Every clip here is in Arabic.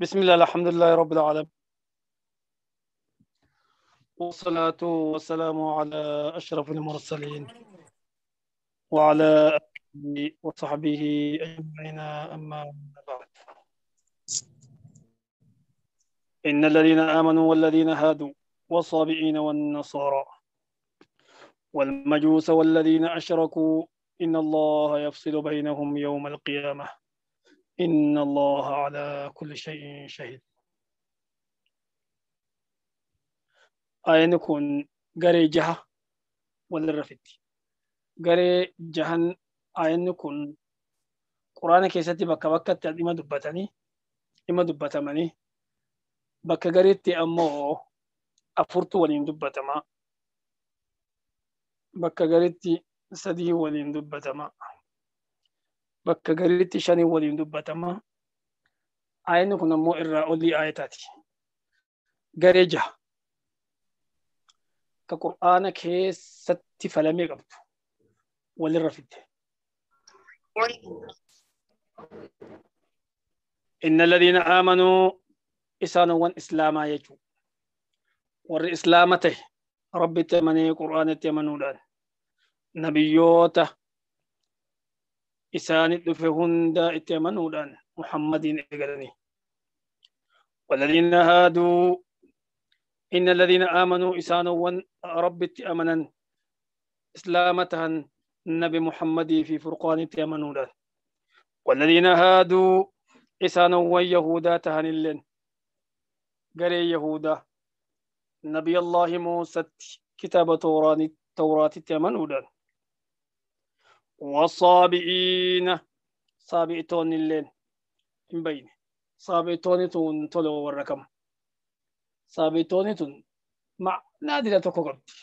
بسم الله الحمد لله رب العالمين والصلاة والسلام على أشرف المرسلين وعلى آله وصحبه أجمعين أما بعد إن الذين آمنوا والذين هادوا والصابئين والنصارى والمجوس والذين أشركوا إن الله يفصل بينهم يوم القيامة inna looha alaa kulli shayiin shahin. aayyani kun garee jaha walirra fiti garee jahan aayyani kun quraana keessatti bakka bakkatti dhimma dubbatanii dhimma dubbatamanii bakka gareetti ammoo afurtu waliin dubbatama bakka gareetti sadii waliin dubbatama. bakka gariitti shanii waliin dubbatama ayni kun ammoo irraa olii ayataati garee jaha ka qur'aana keessatti falamee qabdu walirra fidde inna alladhiina aamanuu isaanuwwan islaamaa jechuu warri islaama ta'e rabbitti amanee qur'aanatti amanuudhaan nabiyyoota إسان دفه دا إتمنودان محمدين إغرني والذين هادوا إن الذين آمنوا إسانوا ربت أمنا إسلامتهن النبي محمد في فرقان تيمنودا والذين هادوا إسانوا يهودا تهنلن قري يهودا نبي الله موسى كتاب توراني توراة تيمنودا وصابئين صابئتون اللين إن بين صابئتون تون تلو والركم صابئتون تون مع نادلة تقربتي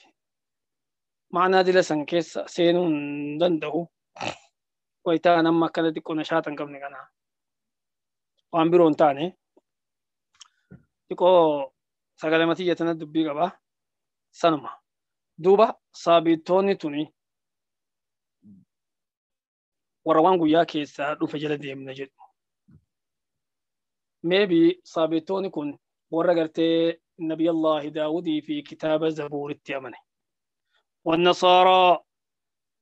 مع نادلة سنكيس سينون دندو ويتانا ما كانت يكون شاتا كم نغانا waan biroon taane dhiqoo sagalee matiyyaa tana dubbii qaba sanuma توني توني warra waan guyyaa keessaa dhufe jala deemna jedhu. Meebi saabitoonni kun warra gartee nabiyyallahi daawudii fi kitaaba zabuuritti amane. والنصارى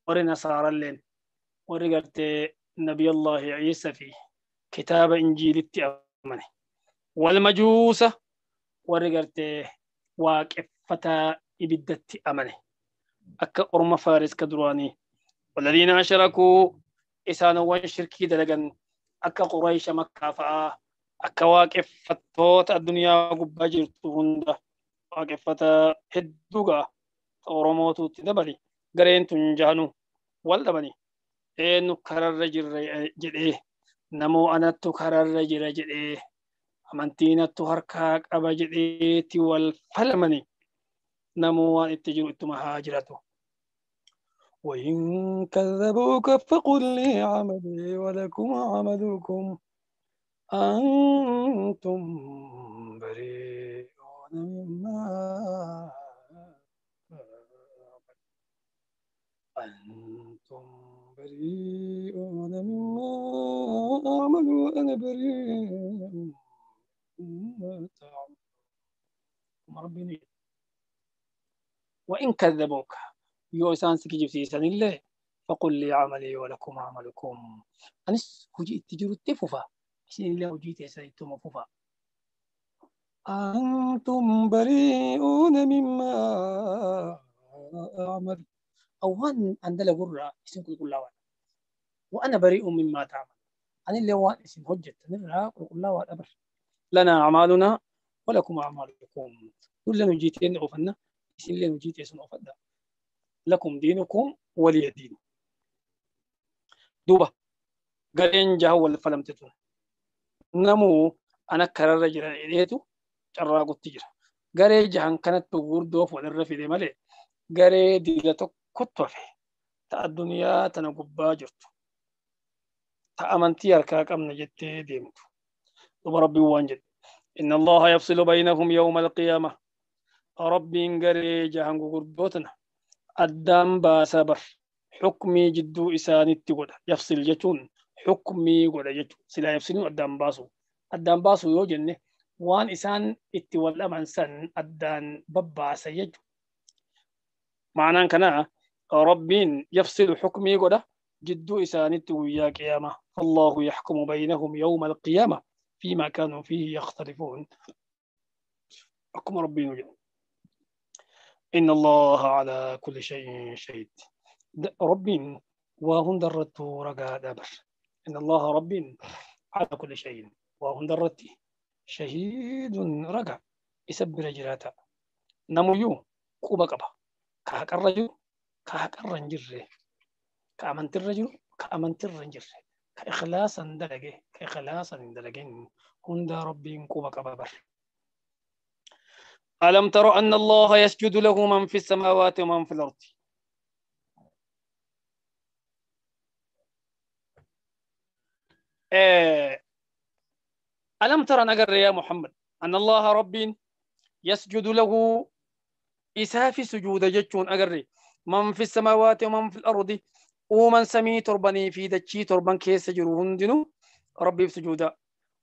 وري نصارى لين وري نبي الله عيسى في كتاب إنجيل التأمني والمجوس وري واقفة إبدة أمني أكا أرم فارس كدراني والذين أشركوا isaanowwan shirkii daragan akka Quraysha Makkaa fa'a akka waaqeffattoota addunyaa gubbaa jirtu hunda waaqeffata hedduu ga'a Oromootu dabali gareen tun jaanu wal dhabani eenyu kararra jirra jedhee namoo anattu kararra jira jedhee amantiin harkaa qaba jedheeti wal falamani namoo waan itti jiru ittuma haa وإن كذبوك فقل لي عملي ولكم عملكم أنتم بريئون مما أنتم بريئون مما أعمل وأنا بريء مما تعمل وإن كذبوك yoo isaan si kijibsiisanillee faqulli camalii walakum amalukum anis hojii itti jirutti fufa isinillee hojii teessan ittuma fufa أنتم بريئون مما أعمل أوان عند لغرة اسم كل كل وأنا بريء مما تعمل أنا اللي وان اسم هجت نرى كل كل أبر لنا أعمالنا ولكم أعمالكم كلنا نجيتين عفنا اسم اللي جيتين عفنا لكم دينكم ولي دين دوبا قرين جاه ولا فلم تتو نمو أنا كرر جرا إليتو جرا قلت جرا قرين جهان كانت تقول دوف ولا في دي مالي قرين ديلتو كتو في تا الدنيا تنقبا جرتو تا أمنتي أركاك أمن جتي ديمتو دوبا ربي وانجد إن الله يفصل بينهم يوم القيامة ربي إن قرين جهان قردوتنا أدام باسبر حكمي جدو إساني تقول يفصل جتون حكمي قول جتون سلا يفصلون أدام باسو أدام باسو يوجنه وان إسان اتولى من سن أدان ببا سيج معنى كنا ربين يفصل حكمي قول جدو إساني تقول قيامة الله يحكم بينهم يوم القيامة فيما كانوا فيه يختلفون حكم ربين وجنه إن الله على كل شيء شهيد ربي وهم درت رجاء دبر إن الله ربي على كل شيء وهم درت شهيد رجاء يسبر جراتا نمو quba qaba ka haqarra jiru ka haqarra hin jirre ka amantirra jiru ka amantirra hin jirre ka ikhlaasan dalage ka ikhlaasan hin dalagin hunda rabbiin quba qaba bar ألم تر أن الله يسجد له من في السماوات ومن في الأرض إيه. ألم تر نقر يا محمد أن الله رب يسجد له إساف سجود جتون أقري من في السماوات ومن في الأرض ومن سمي تربني في دجي تربن كيس جرو هندنو ربي سجودا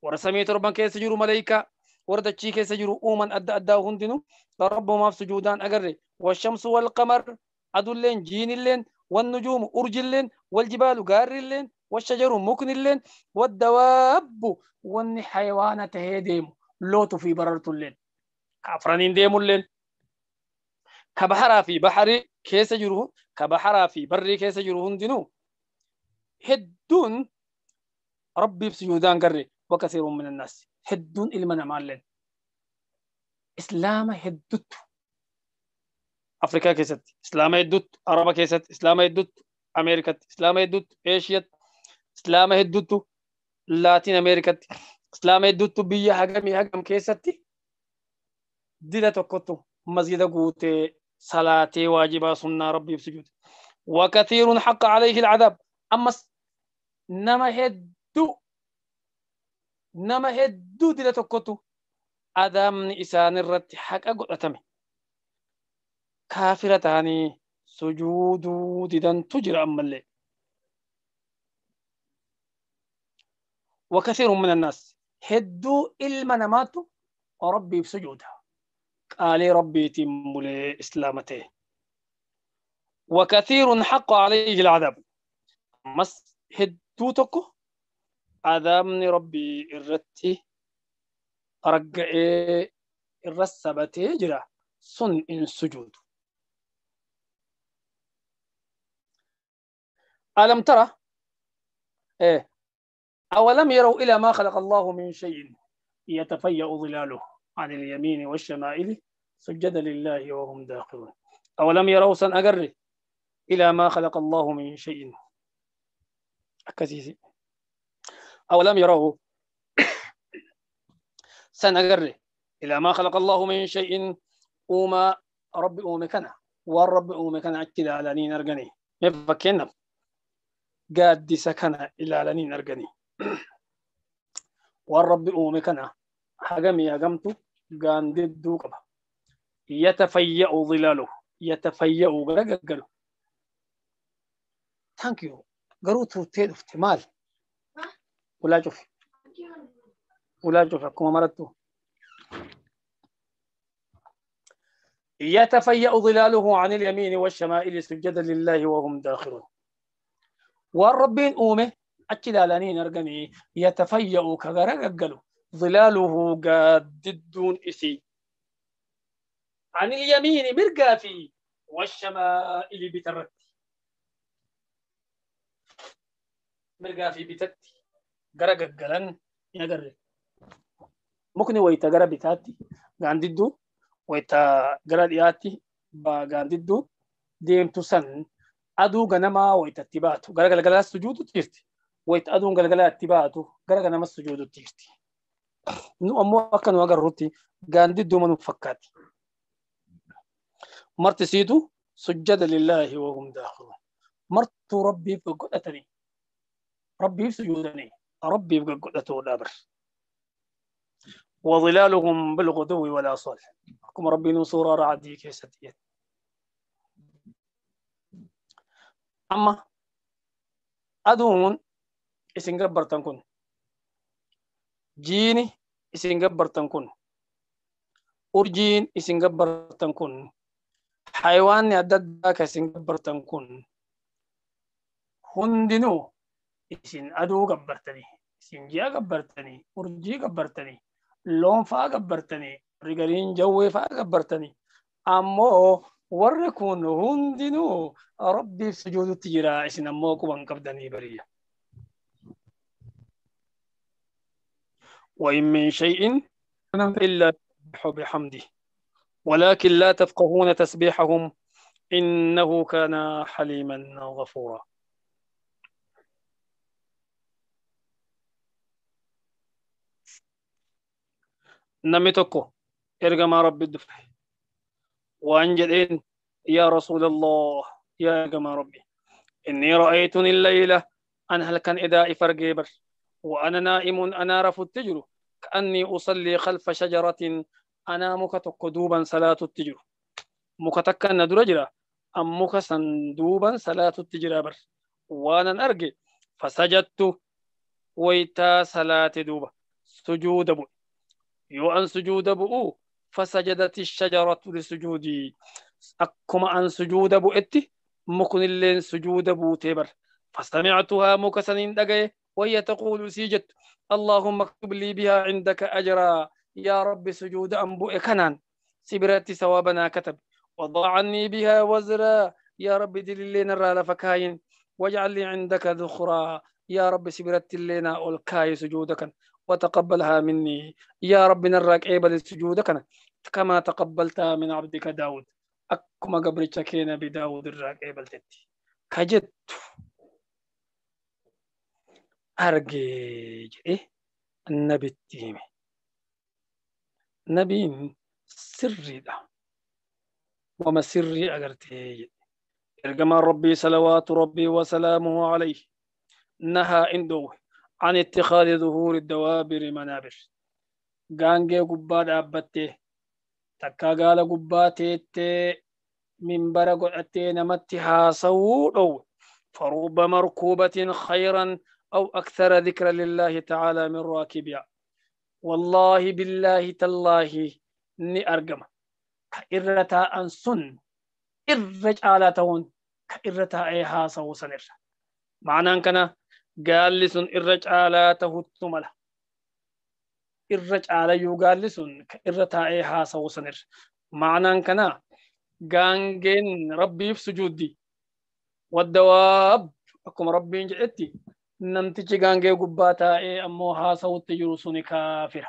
ورسمي تربن كيس جرو ملائكة ورد تشي كيس اومن ادى ادى غندنو لرب ما في سجودان اقري والشمس والقمر ادلين جين اللين والنجوم أرج ارجلين والجبال قار قارلين والشجر مكن مكنلين والدواب وان حيوان تهديم لوتو في بررت اللين كافرانين ديم اللين كبحرا في بحري كيس جرو كبحرا في بري كيس جرو هندنو هدون ربي في سجودان قري وكثير من الناس هدون المنع مالين اسلام هدوت افريكا كيست اسلام هدوت عربا كيست اسلام هدوت امريكا اسلام هدوت ايشيا اسلام هدوت لاتين امريكا اسلام هدوت بيا حقمي حقم كيست ديدا توكوتو مسجد قوتي صلاة واجبة سنة ربي بسجود وكثير حق عليه العذاب أما نما هدو nama hedduu dile tokkotu adaamni isaanirratti haqa godhatame kaafira ta'anii sujuuduu didantu jira ammallee وكثير من الناس هدو إلما نماتو ربي بسجودها قال ربي تم لإسلامته وكثير حق عليه العذاب مس هدو تكو عذابني ربي irratti ragga'ee الرسبة sabatee صن إن سجود ألم ترى إيه أولم يروا إلى ما خلق الله من شيء يتفيأ ظلاله عن اليمين والشمائل سجد لله وهم داخلون أولم يروا سن أجر إلى ما خلق الله من شيء أكسيسي أو لم يره سنجر إلى ما خلق الله من شيء وما رب أومكنا والرب أومكنا أكلا لنين أرقني مفكينا قاد سكنا إلى على نين أرقني والرب أومكنا يا أقمت قان ددو قبا يتفيأ ظلاله يتفيأ قرقل Thank you. Garutu تيد احتمال ولا جف ولا شوف كما مرته يتفيأ ظلاله عن اليمين والشمائل سجدا لله وهم داخلون والربين أومه أتلالانين أرقني يتفيأ كغرقلو ظلاله قددون إسي عن اليمين في والشمائل بترتي في بتتي gara gaggalan hin agarre. Mukni wayita gara bitaatti gaandidduu wayita gara dhiyaatti gaandidduu deemtu san aduu ganamaa wayita itti baatu gara galgalaas sujuutu jirti. Wayita aduun galgalaa itti baatu gara ganamas sujuutu jirti. Nu ammoo akka nu agarrutti gaandidduu manuuf fakkaati. Marti siitu sujjada lillaahi wahum daakhilun. Martuu rabbiif godhatanii rabbiif sujuudanii. ربي يبقى بقدته الأبر وظلالهم بالغدو ولا صل حكم ربي نصور رعدي كيستي أما أدون إسن قبر تنكون جيني إسن قبر تنكون أرجين إسن قبر تنكون حيواني أدد داك إسن قبر تنكون هندنو isin aduu gabbartanii isin ji'a gabbartanii urjii gabbartanii loon faa gabbartanii rigariin jawwee faa gabbartanii ammoo warri kun hundinuu rabbiif sujuudutti jira isin ammoo quban qabdanii bariyya. وإن من شيء إلا يسبح بحمده ولكن لا تفقهون تسبيحهم إنه كان حليما غفورا نمتكو ارجع ما رب الدفع وانجدين يا رسول الله يا جماعة ربي اني رايتني الليله انهلكا اذا افرجيبر وانا نائم انا رفض التجر كاني اصلي خلف شجره انا مكتك دوبا صلاه التجر مكتك ندرجرا ام مكسا دوبا صلاه التجر بر وانا ارجي فسجدت ويتا صلاه دوبا سجود بوي يو أن سجود بؤو فسجدت الشجرة لسجودي أكما أن سجود بؤتي مكن اللين سجود بوتبر فسمعتها مكسنين دقي وهي تقول سيجت اللهم اكتب لي بها عندك أجرا يا رب سجود أنبؤ كنان سبرت ثوابنا كتب وضعني بها وزرا يا رب دل لنا فكاين واجعل لي عندك ذخرا يا رب سبرت لنا الكاي سجودك وتقبلها مني يا ربنا الراك عيب للسجود كنا كما تقبلتها من عبدك داود أكما قبل كينا بداود الراك عيب لتتي كجت أرجي إيه؟ النبي التيمي نبي سري دا وما سري أجرتي إرجما ربي صلوات ربي وسلامه عليه نها إندوه عن اتخاذ ظهور الدوابر منابر gaangee gubbaa dhaabbattee takkaa gaala gubbaa teettee minbara godhattee namatti haasawuu dhowwe faruba markuubatin khayran أو أكثر ذكر لله تعالى من راكبها والله بالله تالله ني أرقم كإرتا أنسن إرج على تون كإرتا أيها سنر معنى أنكنا gaalli sun irra caalaa tahuttu mala irra caalayyuu gaalli sun irra taa'ee haasawu sanirra ma'anaan kana gaangeen rabbiif sujuuddi waddawaab akkuma rabbiin jedhetti namtichi gaangee gubbaa taa'ee ammoo haasawutti jiru suni kaafira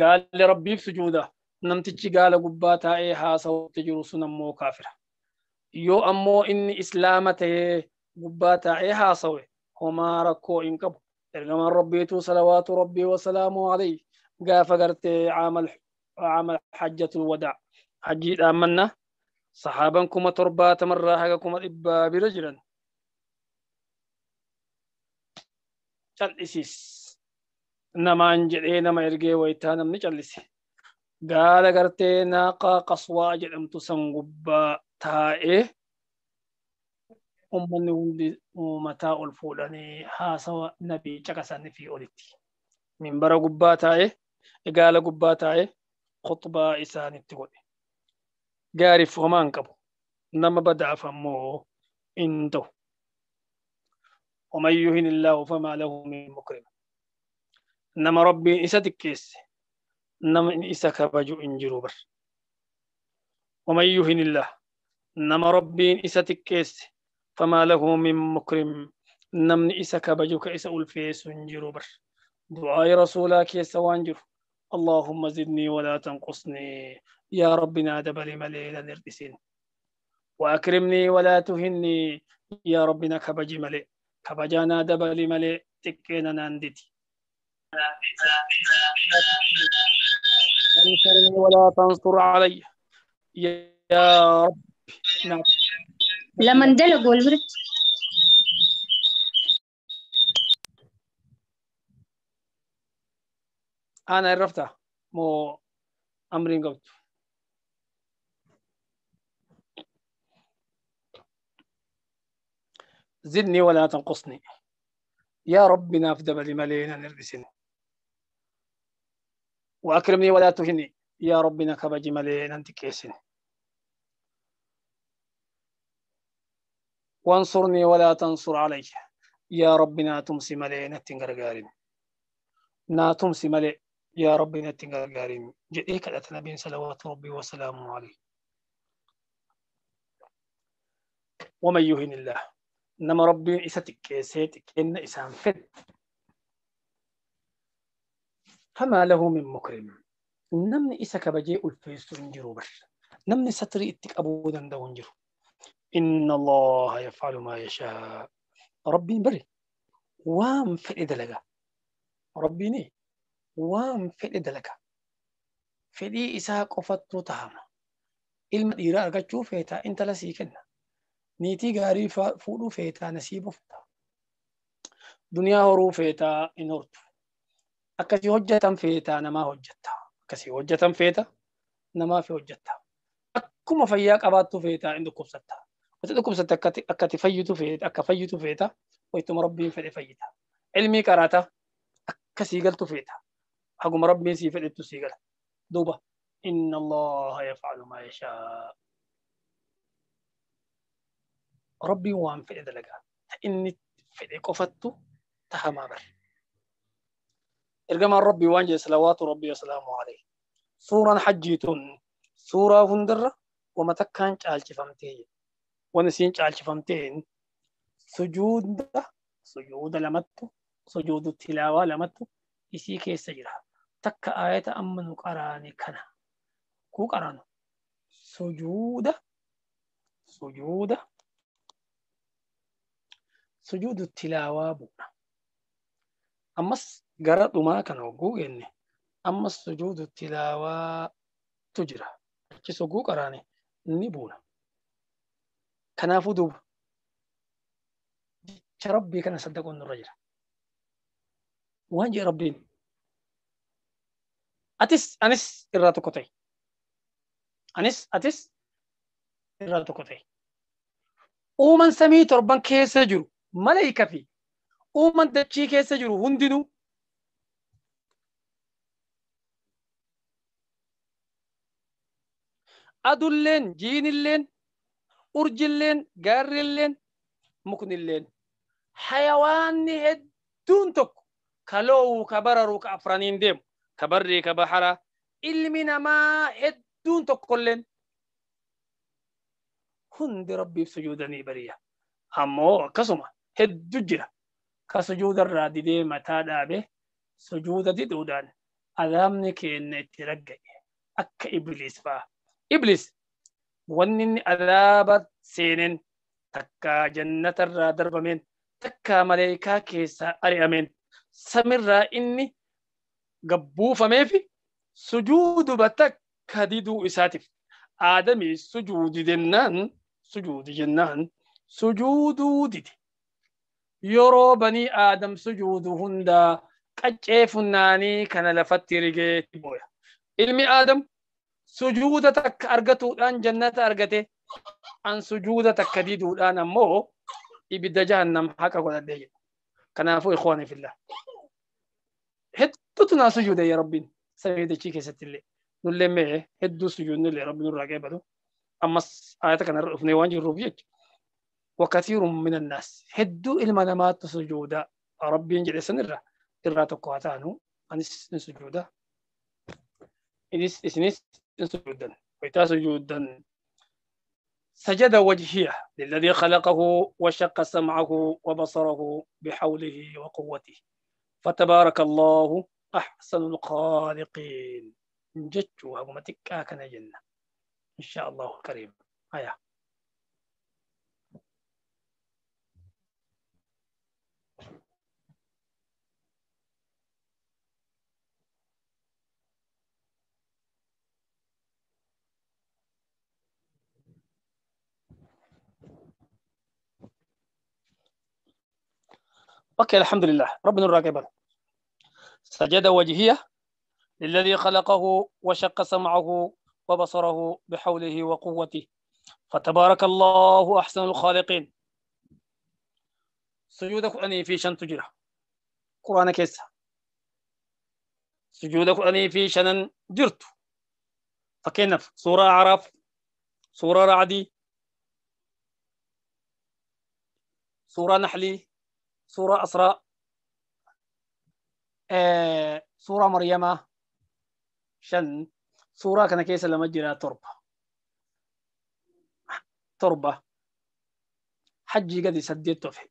gaalli rabbiif sujuuda namtichi gaala gubbaa taa'ee haasawutti jiru sun ammoo kaafira yoo ammoo inni islaama ta'ee قباتعيها صوي هما ركو إنكب إرغم ربيتو صلوات ربي وسلامه عليه قاف قرت عام عام حجة الوداع حجي آمنا صحابا كما تربات مرة حقكم إبا برجلا cal'isis namaan jedhee نما ergee wayitaa namni callise gaala gartee naaqaa qaswaa jedhamtu san gubbaa ummanni hundi uumataa ol fuudhanii haasawa nabii caqasanii fi olitti minbara gubbaa taa'e egaala gubbaa taa'e khutbaa isaanitti godhe gaariif homaa hin qabu nama badaaf ammoo in ta'u ومن يهن الله فما له من مكرم نما ربي إسا تكيس نما إسا كبجو إنجرو بر ومن يهن الله نما ربي إسا تكيس فما له من مكرم نم إسا كبجوك إسا ألفي سنجر بر دعاء رسولك سوانجر اللهم زدني ولا تنقصني يا ربنا دبل مليلا نردسين وأكرمني ولا تهني يا ربنا كبجي ملي كبجانا دبل ملي تكينا نانديتي ولا تنصر علي يا رب نعم لما اندلق والبرد أنا عرفتها مو أمرين قلت زدني ولا تنقصني يا رب دبل ملينا نرجسني وأكرمني ولا تهني يا ربنا كبج ملينا تكيسني وانصرني ولا تنصر علي يا ربنا تمسي ملي نتين غرغارين ناتمسي ملي يا ربنا نتين غرغارين جئيك بين صلوات ربي وسلامه عليه ومن يهن الله نما ربي إساتك ساتك إن إسان فت فما له من مكرم نمن إسك كبجي الفيس نجرو بر نمن ستري إتك أبو دندو نجرو إن الله يفعل ما يشاء ربي بري وام في دلقة ربي ني وام فعل دلقة فعلي إسا قفت تهم إلما إيرا أرغتشو فيتا إنت لسيكنا نيتي غاري فولو فيتا نسيب فتا دنيا هرو فيتا إن هرتو أكسي هجتم فيتا نما هجتا أكسي هجتم فيتا نما في هجتا أكما فياك أباتو فيتا عندك كبستا وتدكم ستكتي أكتفيتو في أكفيتو فيتا ويتم ربي في فيتا علمي كراتا أكسيقلتو فيتا حقم ربي سي فيتو سيقل دوبا إن الله يفعل ما يشاء ربي وان في دلقا إني في قفتو تهما بر إرجما ربي وان صلوات ربي وسلامه عليه سورة حجيتون سورة هندرة ومتكان تعالج فمتيه waan isiin caalchifamteen sujuuda sujuuda lamattu sujuudu tilaawaa lamattu isii keessa jira takka ayata amma nu qaraane kana ku qaranu sujuuda sujuuda sujuudu tilaawaa buuna ammas gara dhumaa kana hogguu genne ammas sujuudu tilawa tu jira achi hogguu qaraane ni buna. كنافو دوب ربي كان صدقون الرجل وان ربي أتس أنس إراتو كتاي أنس أتس إراتو كتاي أومن سمي تربان كيس جرو ملايكة في أومن دچي كيس جرو هندنو أدلين جين جيني اللين. urjilleen gaarrilleen muknilleen hayawaanni hedduun tokko ka ka bararuu ka afranin deemu ka barree ka bahara ilmi namaa hedduun tokkolleen hundi rabbiif sujuudanii bariya ammoo akkasuma heddu jira ka sujuudarraa didee mataa dhaabe sujuuda diduudhaan azaabni keenya itti ragga'e akka Iblis fa'a iblis wanni inni alaabaa seeneen takka jannatarraa darbameen takka maleekaa keessaa ari'ameen samirraa inni gabbuufameef sujuuduba takka diduu isaatiif aadamii sujuudi jennaan sujuudi jennaan sujuuduu dide yeroo banii aadam sujuudu hundaa qaccee funnaanii kana lafatti rigee booya ilmi aadam sujuuda takka argatuudhaan jannata argate an sujuuda takka diduudhaan ammoo ibidda jahannam haqa godhadhee jedha kanaafuu ikhwaani fillah hedduutu naa sujuuda yaa rabbiin sabeedachii keessatti illee nullee mee hedduu sujuudni illee rabbi nurraa qeebatu ammas ayata kanarra dhufnee waan jirruuf jecha وكثير من الناس هدو المنامات سجودا ربي ينجل سنرة إرى تقواتانو أنس سجودا إنس إسنس جدا ويتا جدا سجد وجهه للذي خلقه وشق سمعه وبصره بحوله وقوته فتبارك الله أحسن الخالقين جتشوها كان جنة إن شاء الله الكريم هيا اوكي الحمد لله ربنا الراقب سجد وجهيه للذي خلقه وشق سمعه وبصره بحوله وقوته فتبارك الله احسن الخالقين سجودك اني في شن تجره قران كيسا سجودك اني في شن جرت فكينف سوره عرف سوره رعدي سوره نحلي سورة أسراء آه، سورة مريم شن سورة كان كيس لما جرى تربة تربة حجي قد سديت في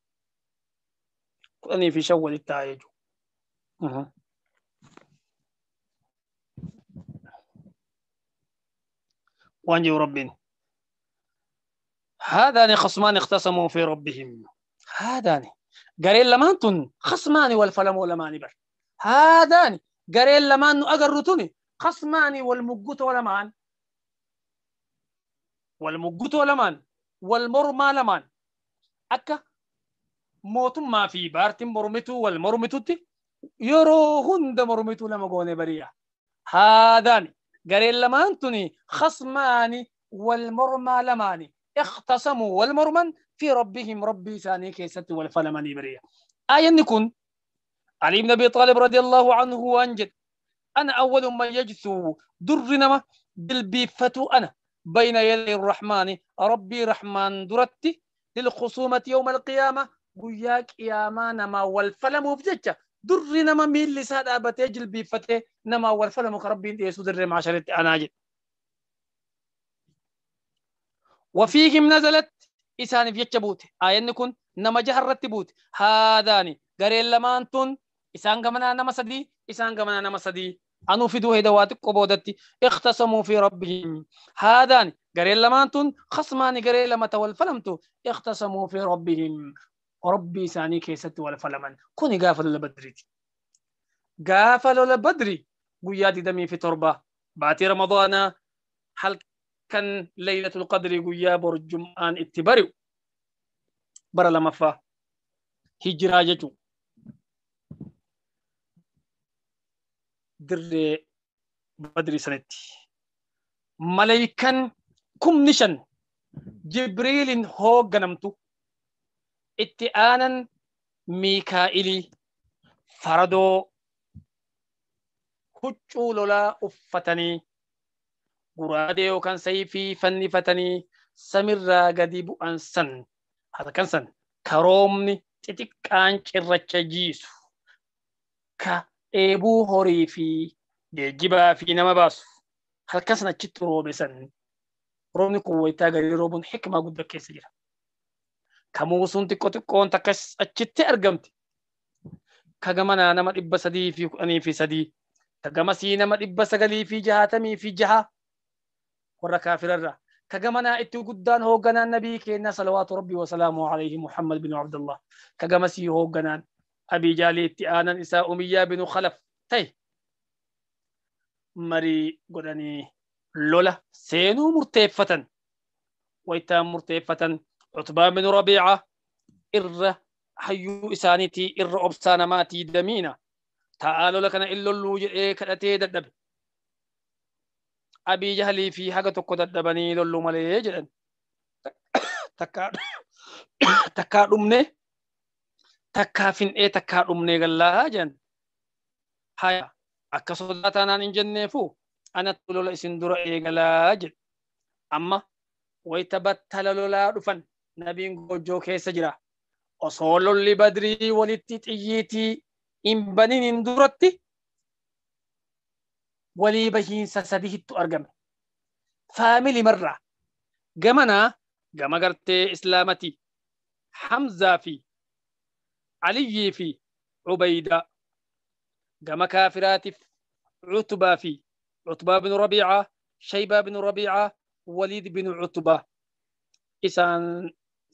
أني في شوال التعيج وانجي ربين هذان خصمان اختصموا في ربهم هذان قريل لما تن خصماني والفلم ولا ماني بر هاداني قريل لما انو أقرتني خصماني والمقوت ولا مان والمقوت ولا مان والمر ما لمان أكا موت ما في بارت مرمتو والمرمتو تي يرو هند مرمتو لما قوني بريا هاداني قريل لما تني خصماني والمر ما لماني اختصموا والمرمن في ربهم ربي ثاني كيست والفلمني بريا آية نكون علي بن أبي طالب رضي الله عنه وأنجد أنا أول من يجثو درنما بالبيفتو أنا بين يدي الرحمن ربي رحمن درتي للخصومة يوم القيامة وياك يا ما نما والفلم وفجتش در نما مين لسان أبتي يجل فتي نما والفلم ربي يسو در معشرة أناجد وفيهم نزلت إساني في جبوت آيان نما نمجه الرتبوت هاداني غريل لمان تون إسان غمنا نما سدي إسان غمنا نما سدي أنو في دوه دوات قبودتي اختصموا في ربهم هاداني غريل لمان تون خصمان غريل لما تول فلمتو اختصموا في ربهم ربي ساني كيست والفلمن كوني غافل لبدري غافل لبدري قيادي دمي في تربة باتي رمضان حلق كان ليلة القدر يقول يا بر الجمعان اتبريو برا لما فا هجرة جتو در بدري سنتي ملايكا كم نشان جبريل هو غنمتو اتآنا ميكائيلي فردو huccuu lolaa uffatanii guraadee yookaan sayfii fannifatanii samirraa gadi bu'an san harkan san karoomni xixiqqaan cirracha jiisu ka dheebuu horii fi geejjibaa fi nama baasu harkan san achitti roobe san roobni kun wayitaa garii roobuun hikmaa guddaa keessa jira. Kamuusuun xiqqoo xiqqoon takka achitti argamti. Ka gamanaa nama dhibba sadii fi kudhanii fi sadii. Ka gamasii nama dhibba sagalii fi jahaatamii fi jahaa. ورا كافر الرا كجمنا اتو قدان هو جنان نبي كنا صلوات ربي وسلامه عليه محمد بن عبد الله كجمسي هو جنا أبي جالي اتآنا إساء أمية بن خلف تي مري قدني لولا سينو مرتفة ويتا مرتفة عتبة بن ربيعة إر حي إسانتي إر أبسانماتي دمينا تعالوا لكنا إلا اللوجئ كدتي ددبي abii jahalii fi haga tokko daddabanii lollu malee jedhan takkaa dhumne takkaa fin'ee takkaa dhumne gallaa jedhan haya akka sodaatanaan hin jenneefu anatti lola isin dura eegalaa jedhe amma wayta battala lolaa dhufan nabiin gojjoo keessa jira osoo lolli badrii walitti xiyyiitii hin banin hin duratti walii bashiinsa sadihittu argame faamili marra gamanaa gama gartee islaamati hamzaa fi aliyyii fi cubayda gama kaafiraatiif cutbaa fi cutbaa binu rabiicaa shaybaa binu rabiicaa waliid binu cutbaa isaan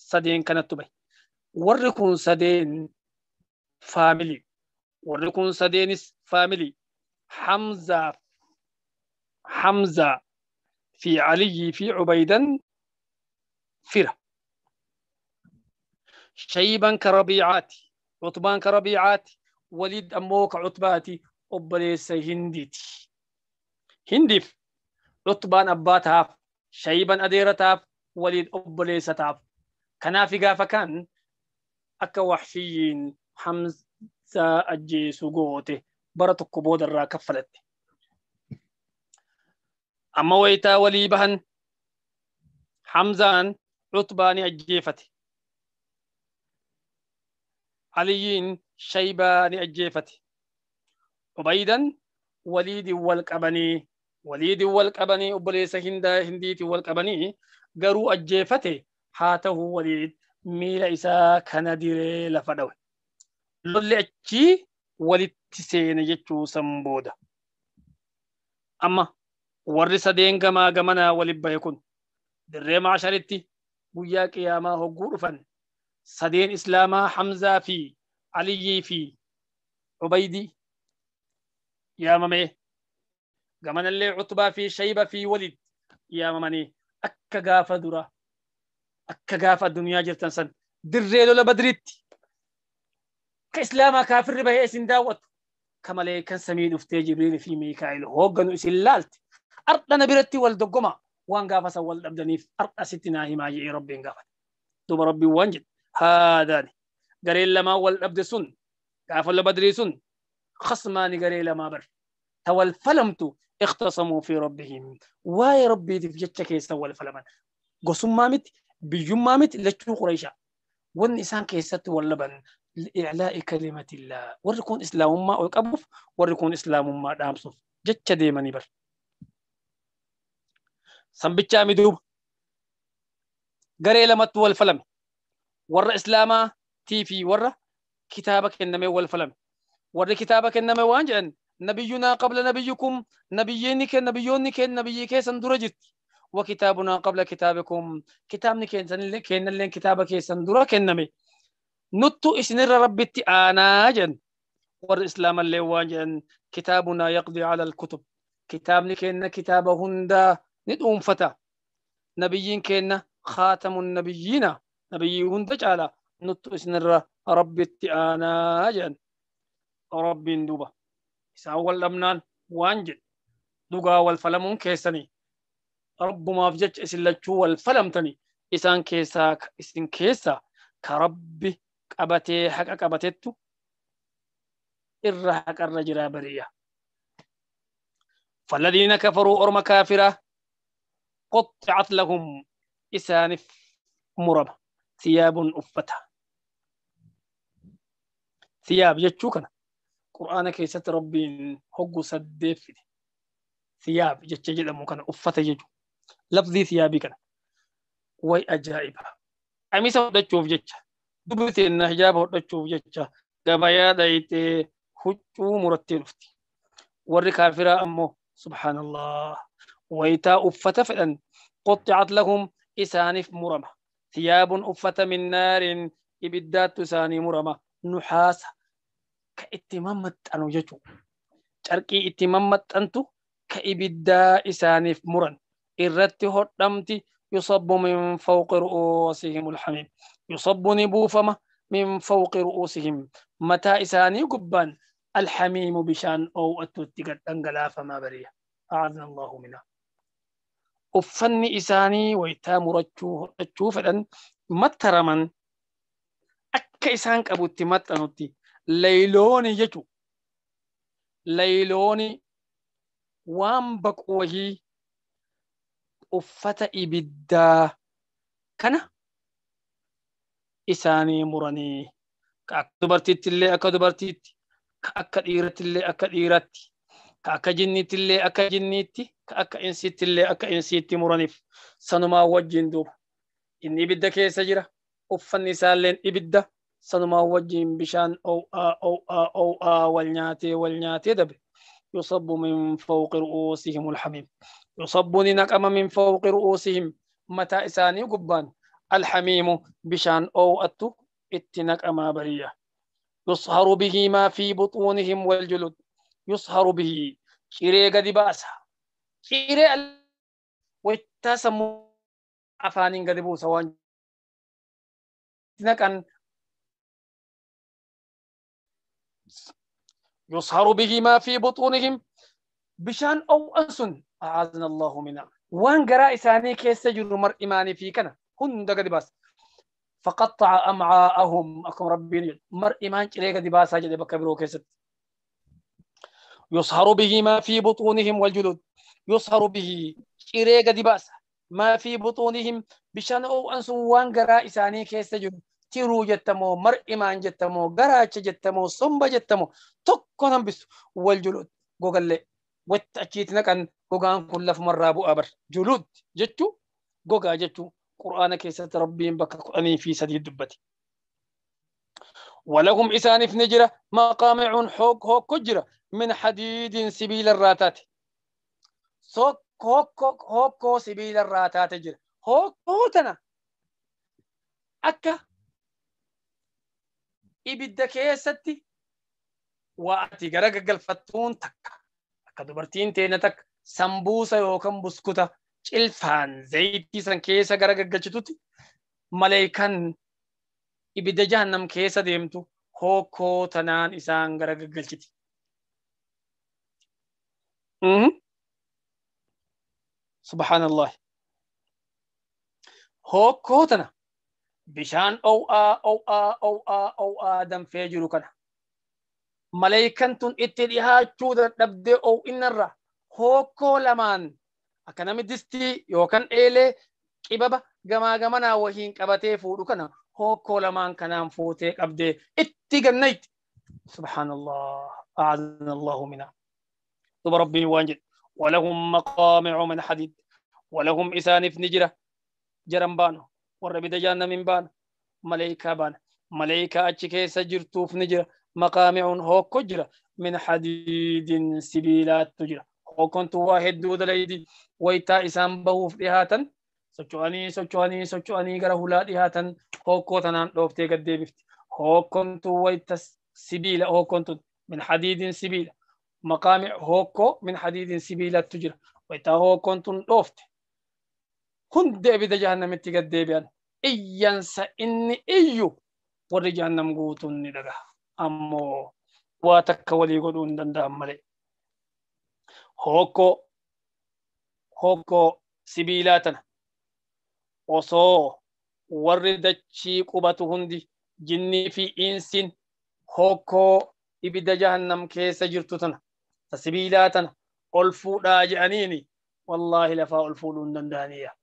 sadeen kanattu bay warri kun sadeen faamili warri kun sadeenis faamili hamzaaf حمزة في علي في عبيدا فرة شيبا كربيعاتي عطبان كربيعاتي وليد أموك عطباتي أبليس هنديتي هنديف عطبان أباتاف شيبا أديرتاف وليد أبليستاف في غافة كان أكا وحشيين حمزة أجيسو غوتي برا تكبود الرا كفلتي أما ويتا وليبهن حمزان عطبان أجيفتي عليين شيبان أجيفتي عبيدا وليد والقبني وليد والقبني أبليس هندا هنديت والقبني قرو أجيفتي هاته وليد ميل إسا كان ديري لفدو لولي أجي وليد تسين يجو سمبودا أما ورسا كما ما غمنا ولبا يكون دريم عشرتي بويا قياما هغورفن سدين اسلاما حمزة في علي في عبيدي يا مامي غمنا اللي عطبة في شيبة في ولد يا مامي أكا غافة درا أكا غافة دنيا جرتنسن دريل ولا بدريت كإسلاما كافر بهي سنداوت كمالي كان سميد افتي جبريل في ميكايل هوغن اسلالتي أرضنا برتي والدقمة وان قافة سوال أبدنيف أرض أستنا هما جئي ربي قافة دوب ربي وانجد هذا قريل لما والأبد سن قافة لبدري سن خصماني قريل ما بر تول فلمتو اختصموا في ربهم واي ربي كي يسوى فلما قسم مامت بيجم مامت لجو قريشا والنسان كيست واللبن لإعلاء كلمة الله وركون إسلام ما أقبف وركون إسلام ما دامصف جتش ديما بر sanbichaa miduuba garee lamatti wal falame warra islaamaatii fi warra kitaaba kenname wal falame warri kitaaba kenname waan jedhan nabiyyunaa qabla nabiyyukum nabiyyiinni kenna biyyoonni kenna biyyii keessan dura jirti وكتابنا قبل كتابكم كتابني كينسن كين لين كتاب كيسن درا كنمي نتو اسنر ربي انا جن والاسلام اللي واجن كتابنا يقضي على الكتب كتابني كين كتاب هندا ندوم فتا نبيين كينا خاتم النبيين نبيون تجعل نتو اسنر رب التعانا جن رب دوبا ساول لمنان وانجد دوغا والفلمون كيساني رب ما فجج إسلتشو والفلمتني إسان كيسا إسن كيسا كرب قبتي حق قبتتو إرحك حق الرجل فالذين كفروا أرم كافرة قطعت لهم إسانف مربى ثياب أفتها ثياب جتشوكنا قرآن كيسات ربي هقو سدف ثياب جتش جدا ممكن أفتها جتشو لفظي ثيابي كان وي أجائبة أميسا دتشوف جتش دبتي إن حجاب دتشوف جتش قبايا دايتي هجو مرتين أفتي ورّي كافرة أمو سبحان الله ويتا أفتا فلن قطعت لهم إسانف مرمى ثياب أفت من نار إبدات تساني مرمى نحاس كإتمامت أنو يجو تركي إتمامت أنتو كإبدا إسانف مرن إرتي هرمتي يصب من فوق رؤوسهم الحميم يصب نبوفما من فوق رؤوسهم متى إساني قبان الحميم بشان أو أتوتي قد ما بريه أعذنا الله منه uffanni isaanii wayitaa murachuu hodhachuu fedhan mattaraman akka isaan qabutti maxxanutti laylooni jechu laylooni waan baquu wayii uffata ibiddaa kana isaanii muranii akka dubartiitti akka dubartiitti akka dhiiratti illee akka dhiiratti كأك جنيت اللي أك جنيتي كأك إنسيت اللي أك إنسيت مرنف سنما وجين دوب إني بدك كي سجرة أفني سالين إبدا سنما وجين بشان أو آ أو آ أو آ والنياتي والنياتي دب يصب من فوق رؤوسهم الحميم يصب نينك أما من فوق رؤوسهم متى إساني قبان الحميم بشان أو أتو إتنك أما بريا يصهر به ما في بطونهم والجلود يصهر به شيري قد باسها شيري ويتاسم أفانين قد بوسا وان يصهر به ما في بطونهم بشان أو أنسن أعاذنا الله منا وان قراء إساني كيس جر مر إيماني في كنا هند قد باس فقطع أمعاءهم أكم ربي مر إيمان شريك دباسا جد بكبرو كيست يصهر به ما في بطونهم والجلود يصهر به إريغا دباسة ما في بطونهم بشان أو أنسو وان غرا إساني كيس جلو تيرو جتمو مر إيمان جتمو غرا جتمو سنب جتمو تكونا بس والجلود قوغل لي واتأكيتنا كان قوغان كل في مرة أبر جلود جتو قوغا جتو قرآن كيسة ربين بك قرآني في سدي دبتي ولهم إساني في نجرة مقامع حوق هو كجرة من حديد سبيل الراتات هوكو هوكو سبيل الراتات جرا هوكو تنا أكا إبدا كيستي وأتي غرق قلفتون تك أكا دبرتين تينا تك سمبوسة يوكم بسكوتا cilfaan zayitii san keessa gara gaggalchitutti maleekan ibidda jahannam keessa deemtu hokkoo tanaan isaan gara gaggalchiti. سبحان الله هو كوتنا بشان أو أو أو أو آدم فيجر كنا ملائكه اتليها تشود دبد أو إنرا هو كولمان أكنا مدستي يوكن إيلي كبابا غما غمنا وهين كبتي فورو كنا هو كولمان كنا فوتي أبدي اتجنيت سبحان الله اعذنا الله منا طب ربي وانجد ولهم مقامع من حديد ولهم إسان في نجرة جرم بانو والرب دجان من بان ملائكة بان ملائكة أتشكي سجر توف نجرة مقامع هو كجرة من حديد سبيلات تجرة هو كنت واحد دود ليدي ويتا إسان بوف بهوف لهاتا socho'anii socho'anii socho'anii gara هاتن هو hokkoo دوفتي گدي بيفت هو كنت ويت sibiila هو كنت من حديد sibiila مقامع هوكو من حديد سبيلات تجرى ويتا هوكو انتون دوفت هن ديبي دا جهنم اتقاد ديبيان ايانسا اني ايو وري جهنم قوتون ندقى امو واتك ولي قدون دندا ملي هوكو هوكو سبيلاتنا وصو warri dachii qubatu hundi jinnii fi insin hokkoo ibida jahannam keessa jirtu سبيلا قل فودا جانيني والله لفا الفولون دندانية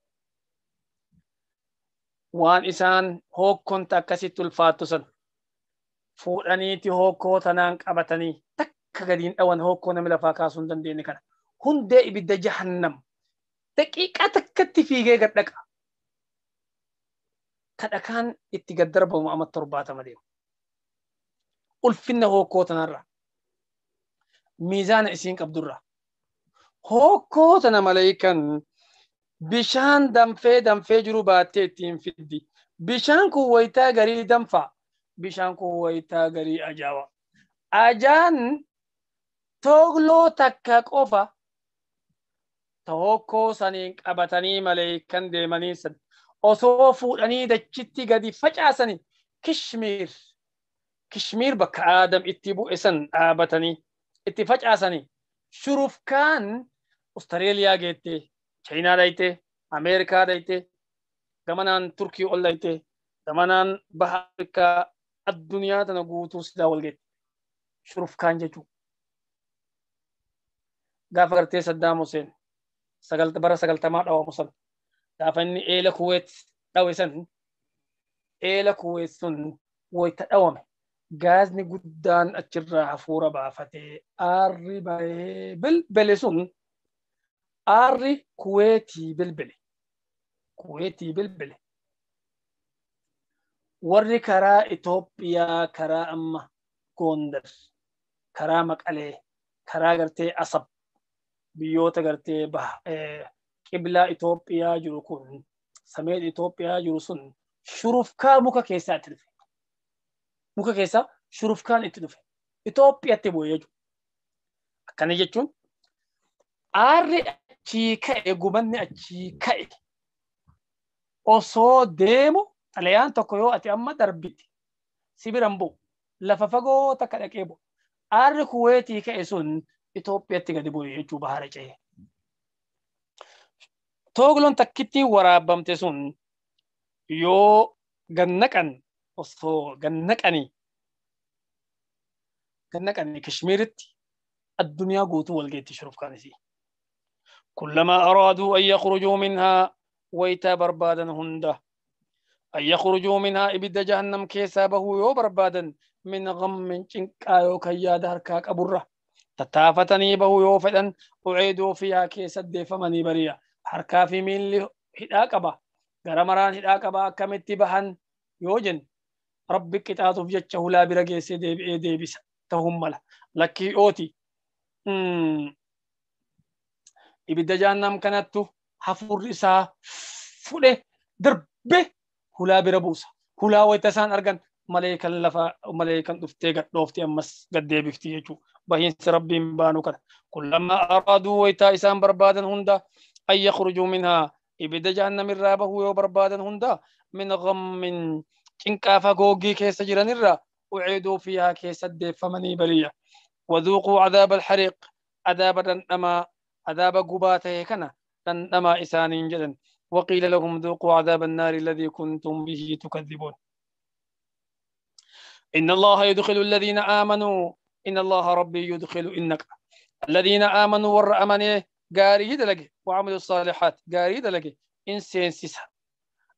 وان إسان هوكون تاكسيت الفاتسن فودانيتي هو تنان قبتني تك قدين أوان هو نمي ملفا كاسون دنديني كان هندي بيد جهنم دقيقة تكتي فيغي قد لك kadhakaan itti gaddarbamu amma torbaatama deemu هو hookoo tanarra miizaana isiin qabdurra hokkoo sana malaikan bishaan danfee danfee jiru baattee ittiin fiddi bishaan kun wayitaa garii danfa bishaan kun wayitaa garii ajaawa ajaan toogloo takka qofa hokkoo saniin qabatanii maleeykan deemanii san osoo fuudhanii dachitti gadi facaasanii kishmiir kishmiir bakka aadam itti bu'e san dhaabatanii itti facaasanii shurufkaan Austraaliyaa geette, Chaayinaa dhayte, Ameerikaa dhayte, gamanaan Turkii ol dhayte, gamanaan Baha Afrikaa addunyaa tana guutuu sidaa wal geette. Shurufkaan jechuudha. Gaafa gartee Saddaam Hussein bara sagaltamaa dhawamu sana gaafa inni eela kuweet dhawe san eela kuweet sun wayita dhawame. gaasni guddaan achirraa hafuura baafatee aarri bahee bilbile sun aarri kuweetii bilbile. Kuweetii bilbile. Warri karaa Itoophiyaa karaa amma Gondar, karaa Maqalee, karaa gartee Asab biyyoota gartee eh, qiblaa Itoophiyaa jiru kun sameed Itoophiyaa jiru sun shurufkaa muka keessaa itti dhufe. muka keessaa shurufkaan itti dhufe. Itoophiyaatti bu'ee jechuudha. Akkana jechuun aarri achii ka'e gubanni achii ka'e osoo deemu xalayaan tokko yoo ati amma darbiti sibiran bu'u lafa fagoo takka dhaqee bu'u aarri kuweetii ka'e sun Itoophiyaatti gadi bu'e jechuu bahara ce'e. Toogloon takkittiin waraabamte sun yoo gannaqan osoo gannaqanii gannaqanii kashmiiritti addunyaa guutuu walgeetti shiruuf kaanisii. كلما أرادوا أن يخرجوا منها ويتا بربادا هندا أن يخرجوا منها إبد جهنم كيسا بهو يو بربادا من غم شنكايو كياد هركاك أبرة تتافتني بهو يو فدن أعيدوا فيها كيسا ديفمني بريا هركا في مين لهداك با غرمران هداك با كمتي بهن يوجن ربي قطاطف جتشه لا برقيسي ديبئي ديبسا تهملا لكي أوتي ibidda jaannam kanattu hafurri isaa fudhe darbe hulaa bira buusa hulaa wayta isaan argan malee kan lafa malee kan dhuftee gadhoofti ammas gaddeebifti jechuu bahiinsi rabbiin baanu kana kullamaa araaduu waytaa isaan barbaadan hunda an yakhrujuu minhaa ibidda jaannam irraa bahuu yoo barbaadan hunda min ghammin cinqaa fagoogii keessa jiran irra uciduu fiihaa keessa deeffamanii bari'a waduuquu adaaba alxariiq adaaba dhandhamaa adaaba gubaa ta'e kana dhandhamaa isaaniin jedhan وقيل لهم ذوقوا عذاب النار الذي كنتم به تكذبون إن الله يدخل الذين آمنوا إن الله ربي يدخل إنك الذين آمنوا ور أمنه قاري دلقي وعملوا الصالحات قاري دلقي إن سينسيسها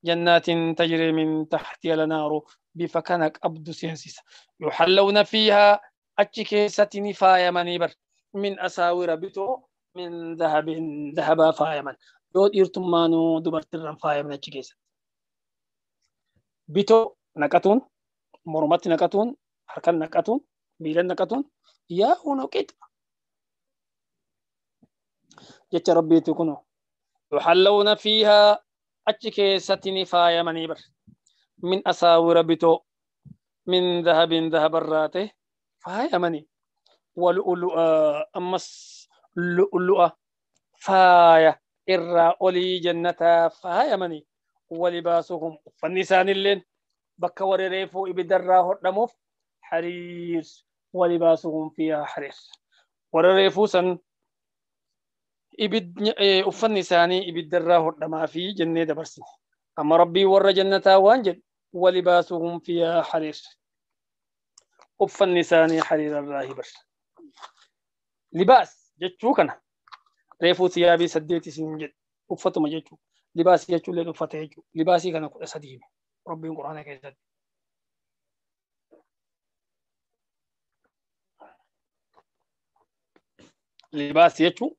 جنات تجري من تحتها الأنهار بفكنك أبدو سيهسيسا يحلون فيها أتشكيسة نفايا منيبر من أساور بتو من ذهب ذهب فايما يود إرتمانو دبرترن فايمن أتشكيسة بتو نكتون مرمت نكتون حركن نكتون ميلان نكتون يا هونو كيت جت ربي تكونوا يحلون فيها achi keessatti ni faayamanii bar min asaawira bitoo min dahabin dahabarraa ta'e faayamanii walu'ulu'a ammas lu'ulu'a faaya irraa olii jannataa faayamanii walibaasuhum uffanni isaanilleen bakka warri reefuu ibiddarraa hodhamuuf hariir walibaasuhum fiyaa hariir warri reefuu san uffanni isaanii ibiddarraa hodhamaa fi jennee dabarsine. Amma rabbii warra jannataa waan jedhu walibaasuhum fiyaa hariir. Uffanni isaanii hariirarraa hibarra. Libaas jechuu kana reefuu siyaabii saddeet isin jedhu uffatuma jechuu. Libaasii jechuun illee uffata jechuu. Libaasii kana kudha sadii hime. Rabbiin quraana keessatti. Libaasii jechuun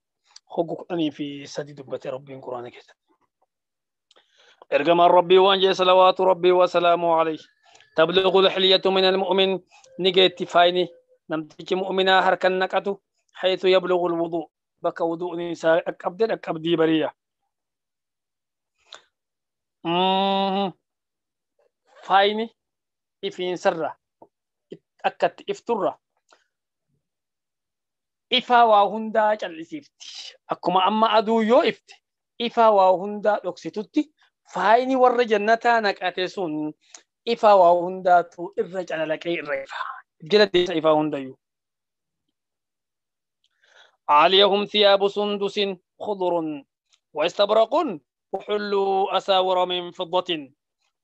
hogu أني في سدي دبتي ربي القرآن keessatti ergamaan ربي وانجي jee ربي rabbii عليه تبلغ الحلية من المؤمن نجيت فايني نمتك مؤمنا هرك نقتو حيث يبلغ الوضوء بك وضوء نساء أكبد أكبد برية فايني إفين سرة أكت إفترة ifaa waa hundaa callisiifti akkuma amma aduu yoo ifte ifaa waa hundaa dhoksitutti faayini warra jannataa naqate sun ifaa waa hundaatu irra calalaqee irra ifa jala deessa ifaa hundayyuu. عليهم ثياب سندس خضر واستبرق وحلوا أساور من فضة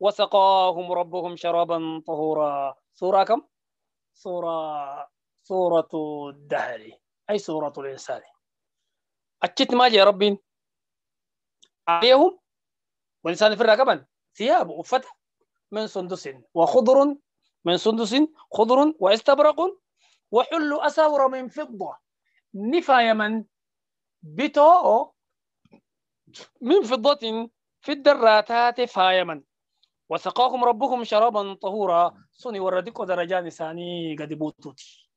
وسقاهم ربهم شرابا طهورا سورة كم؟ سورة سورة الدهر أي سورة الإنسان أجت ما يا ربي عليهم والإنسان في الرقبة ثياب غفته من سندس وخضر من سندس خضر واستبرق وحل أساور من فضة نفا يمن بتو من فضة في الدراتات فايما وسقاكم ربكم شرابا طهورا سني وردك درجان ثاني قد بوتوتي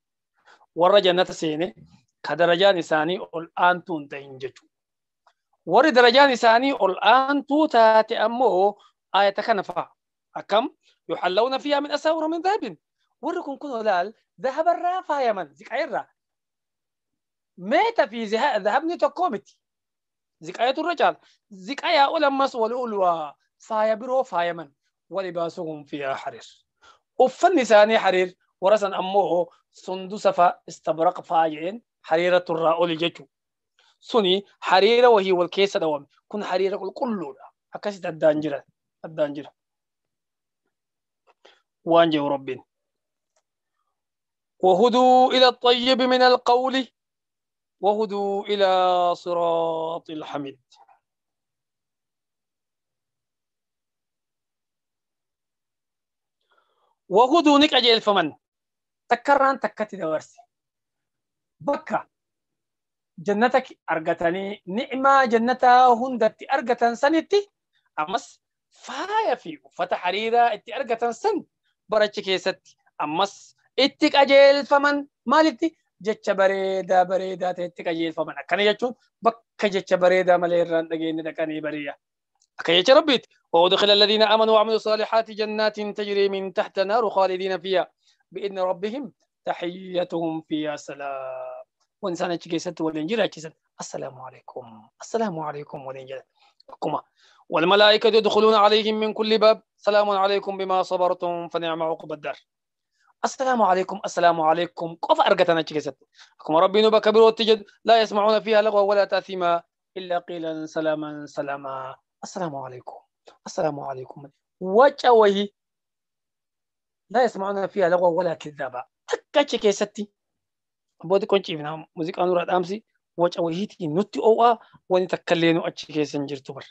ورجنة سيني ka darajaan isaanii ol aantuu hin ta'in jechuudha. Warri darajaan isaanii ol aantuu taate ammoo ayata kana fa'a. Akkam yuxallawna fiyyaa min asaawura min daabin. Warri kun kun olaal dahabarraa faayaman ziqayirraa. Meeta fi dahabni tokkoo miti. Ziqaya turre caala. Ziqayaa ol ammas wali ulwaa faaya biroo faayaman. Wali baasuun fiyyaa hariir. Uffanni isaanii hariir warasan ammoo sundusa fa'a istabraqa faayaa jedheen حريرة الرأول جتو سني حريرة وهي والكيسة دوام كن حريرة كل كله هكذا الدانجرة الدانجرة وانجو ربين وهدوا إلى الطيب من القول وهدوا إلى صراط الحميد وهدوا نك أجيل فمن تكران تكتي دورسي بكا جنتك ارغتني نعمة جنتا هندت ارغتن سنتي أمس فايا في فتح حريرة إتي ارغتن سن برتش كيستي أمس اتي قجل فمن مالتي جچ بريدا بريدا اتي قجل فمن أكن يجون بكا جتش بريدة مليران دقين دكاني بريا كي ربيت ودخل الذين آمنوا وعملوا الصالحات جنات تجري من تحت نار خالدين فيها بإذن ربهم تحياتهم في salaam waan isaan achi keessatti السلام عليكم السلام عليكم assalaamu كما والملائكة يدخلون عليهم من كل باب سلام عليكم بما صبرتم فنعم عقب الدار السلام عليكم السلام عليكم قف أرقتنا تشكست كما ربي بكبر كبير وتجد لا يسمعون فيها لغوا ولا تأثيما إلا قيلا سلاما سلاما السلام عليكم السلام عليكم وجه لا يسمعون فيها لغوا ولا كذابا takka achi keessatti abboota qonciifnaa muuziqaa nuraa dhaamsi waca wayiitiin nutti oowaa wani takkallee nu achi keessa hin jirtu bar.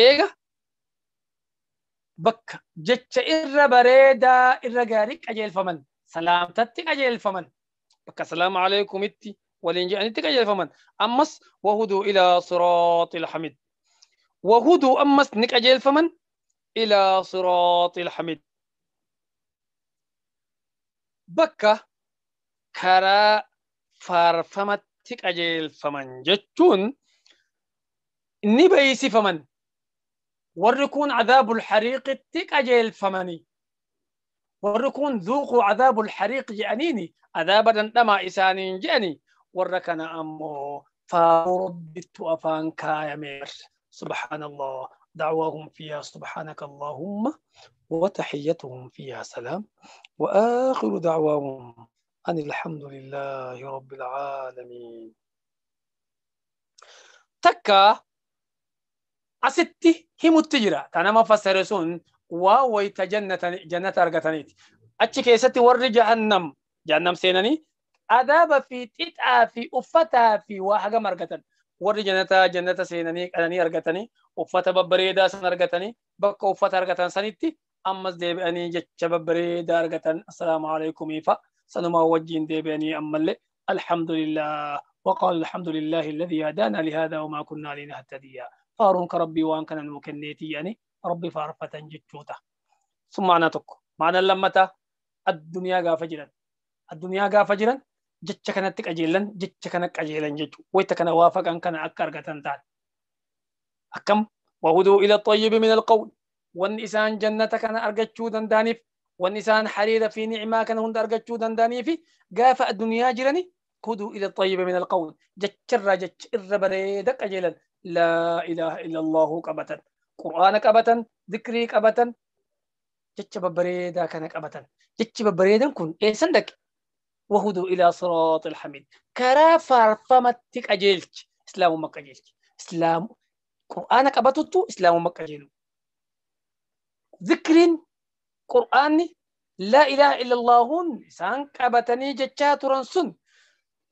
Eega bakka jecha irra bareedaa irra gaarii qajeelfaman salaamtatti qajeelfaman bakka salaamu aleekumitti waliin jedhanitti qajeelfaman ammas wahuduu ilaa siraaxil hamid wahuduu ammas ni qajeelfaman ilaa siraaxil hamid bakka karaa faarfamatti qajeelfaman jechuun ni beeysifaman warri kun cadaabul xariiqitti qajeelfamanii warri kun zuuquu cadaabul xariiq je'aniini cadaaba dhandhamaa isaaniin je'anii warra kana ammoo faarobittu afaan kaayameer subxaana allah dacwaahum fiihaa subxaanaka allaahumma وتحيتهم فيها سلام وآخر دعواهم أن الحمد لله رب العالمين تكا أستي هم التجرة أنا ما فسرسون واويت جنة جنة أرغتنيت أتشي كيستي ور جهنم جهنم سينني أداب في تتعى في أفتا في واحد مرغتن warri janataa جنة seenanii qananii argatanii uffata ببريدا san argatanii bakka uffata argatan ammas deebi'anii jecha السلام عليكم assalaamu سنما وجين دي بأني أمالي الحمد لله وقال الحمد لله الذي هدانا لهذا وما كنا لنهتدي فارونك ربي وان كان المكنيتي يعني ربي فارفة جتشوتا ثم معنى تكو معنى تا الدنيا غا فجرا الدنيا غا فجرا جتش كانت أجيلا جتش كانت أجيلا جتش ويتا كان وافق أن كان أكار تان أكم وهدوا إلى الطيب من القول والنسان جنة كان أرجتشو شودا وان إسان حريرة في نعمة كان هند أرجتشو دانيفي قاف الدنيا جرني كدو إلى الطيب من القول جتشر جتشر بريدك أجلا لا إله إلا الله كبتا قرآن قبتا ذكري قبتا جتش ببريدا كان قبتا جتش ببريدا كن إيه سندك وهدوا إلى صراط الحميد كرا فارفمتك أجلت إسلام مكة أجلت إسلام قرآن قبتت إسلام مكة أجلت ذكر قرآن لا إله إلا الله سان كابتني جتشا ترنسون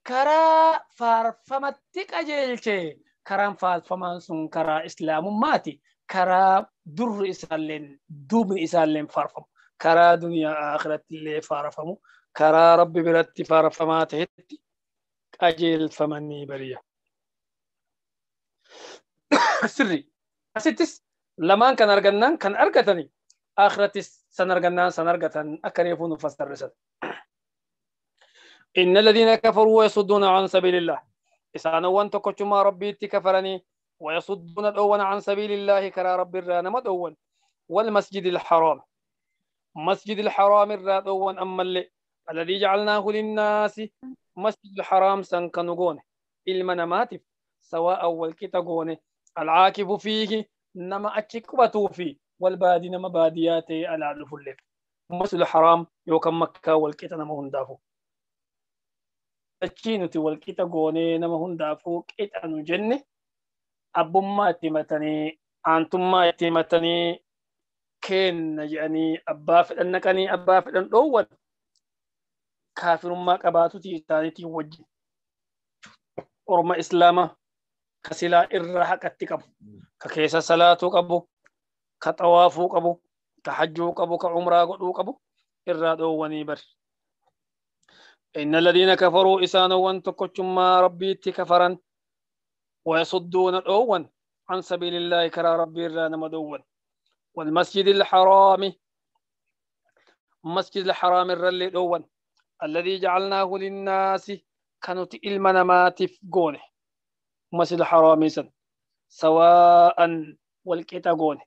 كرا فارفمتك أجلشي كرا فارفمان كرا إسلام ماتي كرا در إسالين دوم إسالين فارفم كرا دنيا آخرة اللي فارفمو كرا ربي برتي فارفماته أجل فمني بريا سري أستس lamaan kan argannaan kan argatani akhirattis san argannaan san argatan akkaniifuu nu fassarrisan إن الذين كفروا ويصدون عن سبيل الله إسانا وان تكتما ربي تكفرني ويصدون الأول عن سبيل الله كرا رب الرانا مدون والمسجد الحرام مسجد الحرام الرادون أما اللي الذي جعلناه للناس مسجد الحرام سنكنغون ماتف سواء أول والكتغون العاكف فيه nama achi qubatuu fi walbaadii nama baadiyyaa ta'e alaa dhufullee maslu haraam yookaan makkaa walqixa nama hundaafu. Achii nuti walqixa goonee nama hundaafuu qixa nu jenne abbummaa itti himatanii aantummaa itti himatanii kenna jedhanii abbaa fedhan naqanii abbaa fedhan dhoowwan kaafirummaa qabaatutii isaaniitiin wajjin. Orma Islaamaa كسلا إرها كتكب haqatti qabu كبو كتوافو كبو qabu كبو xawaafuu قدو كبو إرادو ونيبر إن الذين كفروا إسانوان ما ربي تكفرا ويصدون الأوان عن سبيل الله كرا ربي رانا مدوان والمسجد الحرام مسجد الحرام الرلي الأول الذي جعلناه للناس كانت إلمنا ما تفقونه مسجد الحرام سواء والكتاغون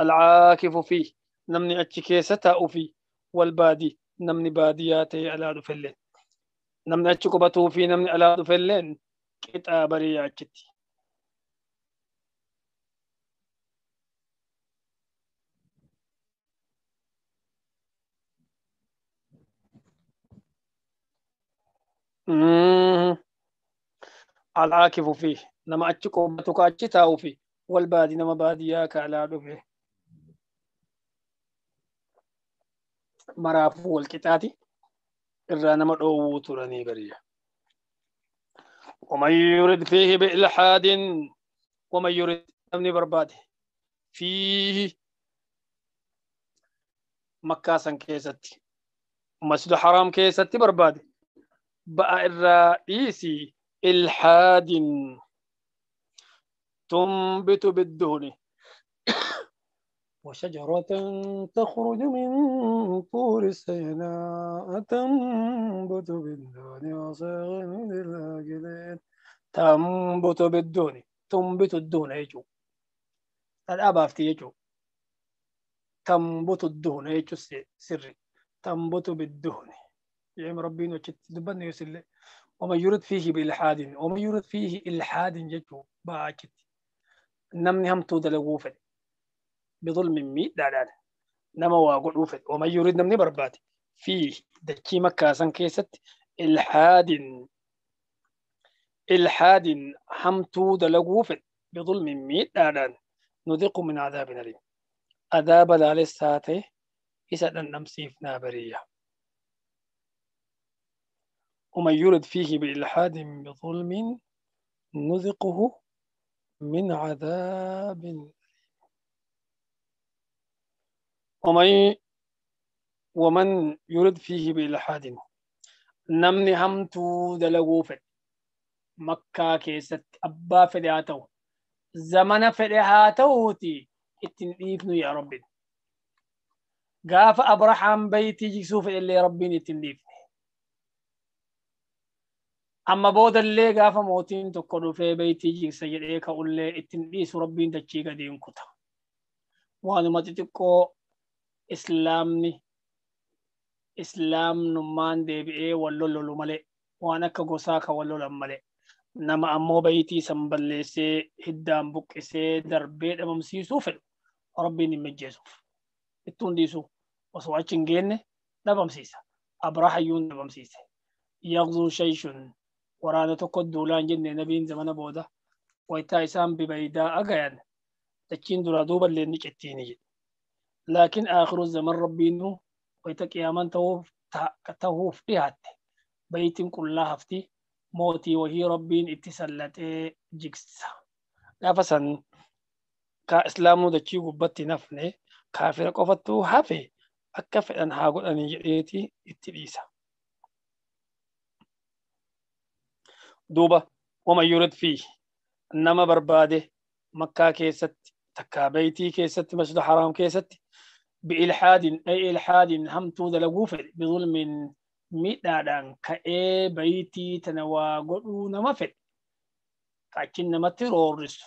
العاكف فيه نمني اتشكيستا اوفي والبادي نمني بادياتي على دفلين نمني اتشكبتو في نمني على دفلين كتا بريا اتشتي العاكف فيه nama achi qooba tokko achi taa'uuf wal baadii nama baadiyyaa kaalaa dhufe maraafuu wal qixaati irraa nama dhoowwuu turanii bariya. ومن يرد فيه بإلحاد ومن يرد نمني برباده فيه مكة سن كيستي مسجد حرام كيستي برباده بقى الرئيسي إلحاد تنبت بالدهن وشجرة تخرج من طور سيناء تنبت بالدهن وصيغ من الآكلين تنبت بالدهن تنبت الدهن يجو الأب أفتي يجو تنبت الدهن يجو سري تنبت بالدهن يعني ربين وشت دبن يسلي ومن يرد فيه بإلحاد ومن يرد فيه إلحاد يجو باكت namni hamtuu dalaguu fedhe bidulmin miidhaadhaan nama waa godhuu fedhe oma yurid namni barbaade fi dachii makkaasan keessatti ilhaadin ilhaadin hamtuu dalaguu fedhe bidulmin miidhaadhaan nudiqu min adaabin aliim adaaba laalessaa ta'e isa dhandhamsiif naa bariya ومن يرد فيه بإلحاد بظلم نذقه من عذاب ومن ومن يرد فيه بالحاد نمني همتو دلغو في مكة كيست أبا فدهاتو زمن اتن اتنديفنو يا ربي قاف أبرحام بيتي جيسوف اللي ربي اتنديفني أما بود اللي قافا موتين تقولوا في بيتي جيك سجد إيكا اللي اتنبيس ربين تجيكا دين كتا وانو ما تتكو إسلامني إسلام نمان دي بي واللولو لمالي وانا كغوساكا واللولو لمالي نما أمو بيتي سنبالي سي هدام بوك سي دربيت أمام سي سوفل ربين مجيسوف اتون ديسو وسواتشن جيني نبام سيسا أبراح نبام سيسا يغزو شيشون waraana tokko duulaan jenne nabiin zamana booda waytaa isaan bibaydaa agayan dachiin duraa duuballee ni cettiini jedhe. Laakiin akhiru zaman rabbiinuu wayta qiyaaman ta'uuf dhiyaatte bayitiin qullaa hafti mootii wahii rabbiin itti sallatee jigsa. Gaafa san ka islaamuu dachii gubbatti nafne kaafira qofattuu hafe akka fedhan haa godhanii jedheeti itti dhiisa. duuba wama yurid fi nama barbaade makkaa keessatti takkaa beeytii keessatti masjida haraam keessatti biilhaadin ay ilhaadin hamtuu dalaguu fedhe bizulmin midhaadhaan ka'ee beeytii tana waa godhuu nama fedhe kachin namatti roorrisu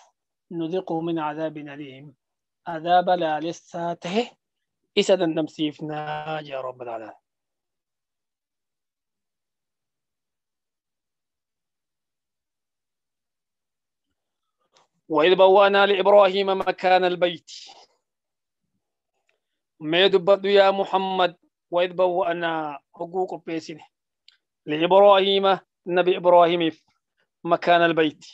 nudiquhu min cadaabin aliim cadaaba laalessaa tahe isa dandamsiifnaa jaa rabbal alamin وإذ بوأنا لإبراهيم مكان البيت ميدبد يا محمد وإذ بوأنا حقوق بيسنه لإبراهيم نبي إبراهيم مكان البيت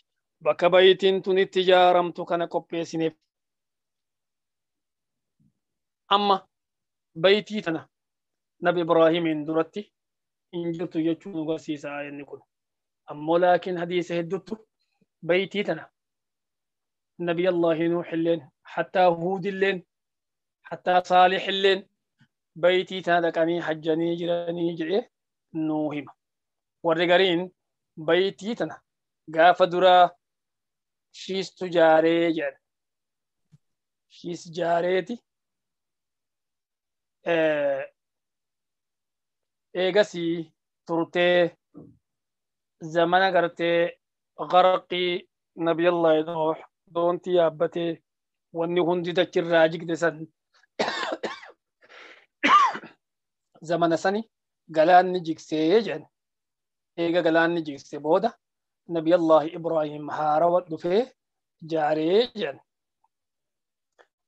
بك بيت التجارة متوكنا قبيسنه أما بيتي تنا نبي إبراهيم درتي إن جرت يجون غسيسا ينكون أما لكن حديث هدوت بيتي تنا نبي الله نوح لين حتى هود لين حتى صالح لين بيتي تادقني حجني جراني جئ نوهما ورغرين بيتي تنا قاف درا شيس تجاري جئ شيس جاريتي eegasii آه، زمانا zamana gartee نبي الله nuux دون تيابتي واني هندي دكير راجك دسان زمان ساني غلان نجيك سيجن ايغا غلان نجيك سيبودا نبي الله إبراهيم هارا ودفه جاريجن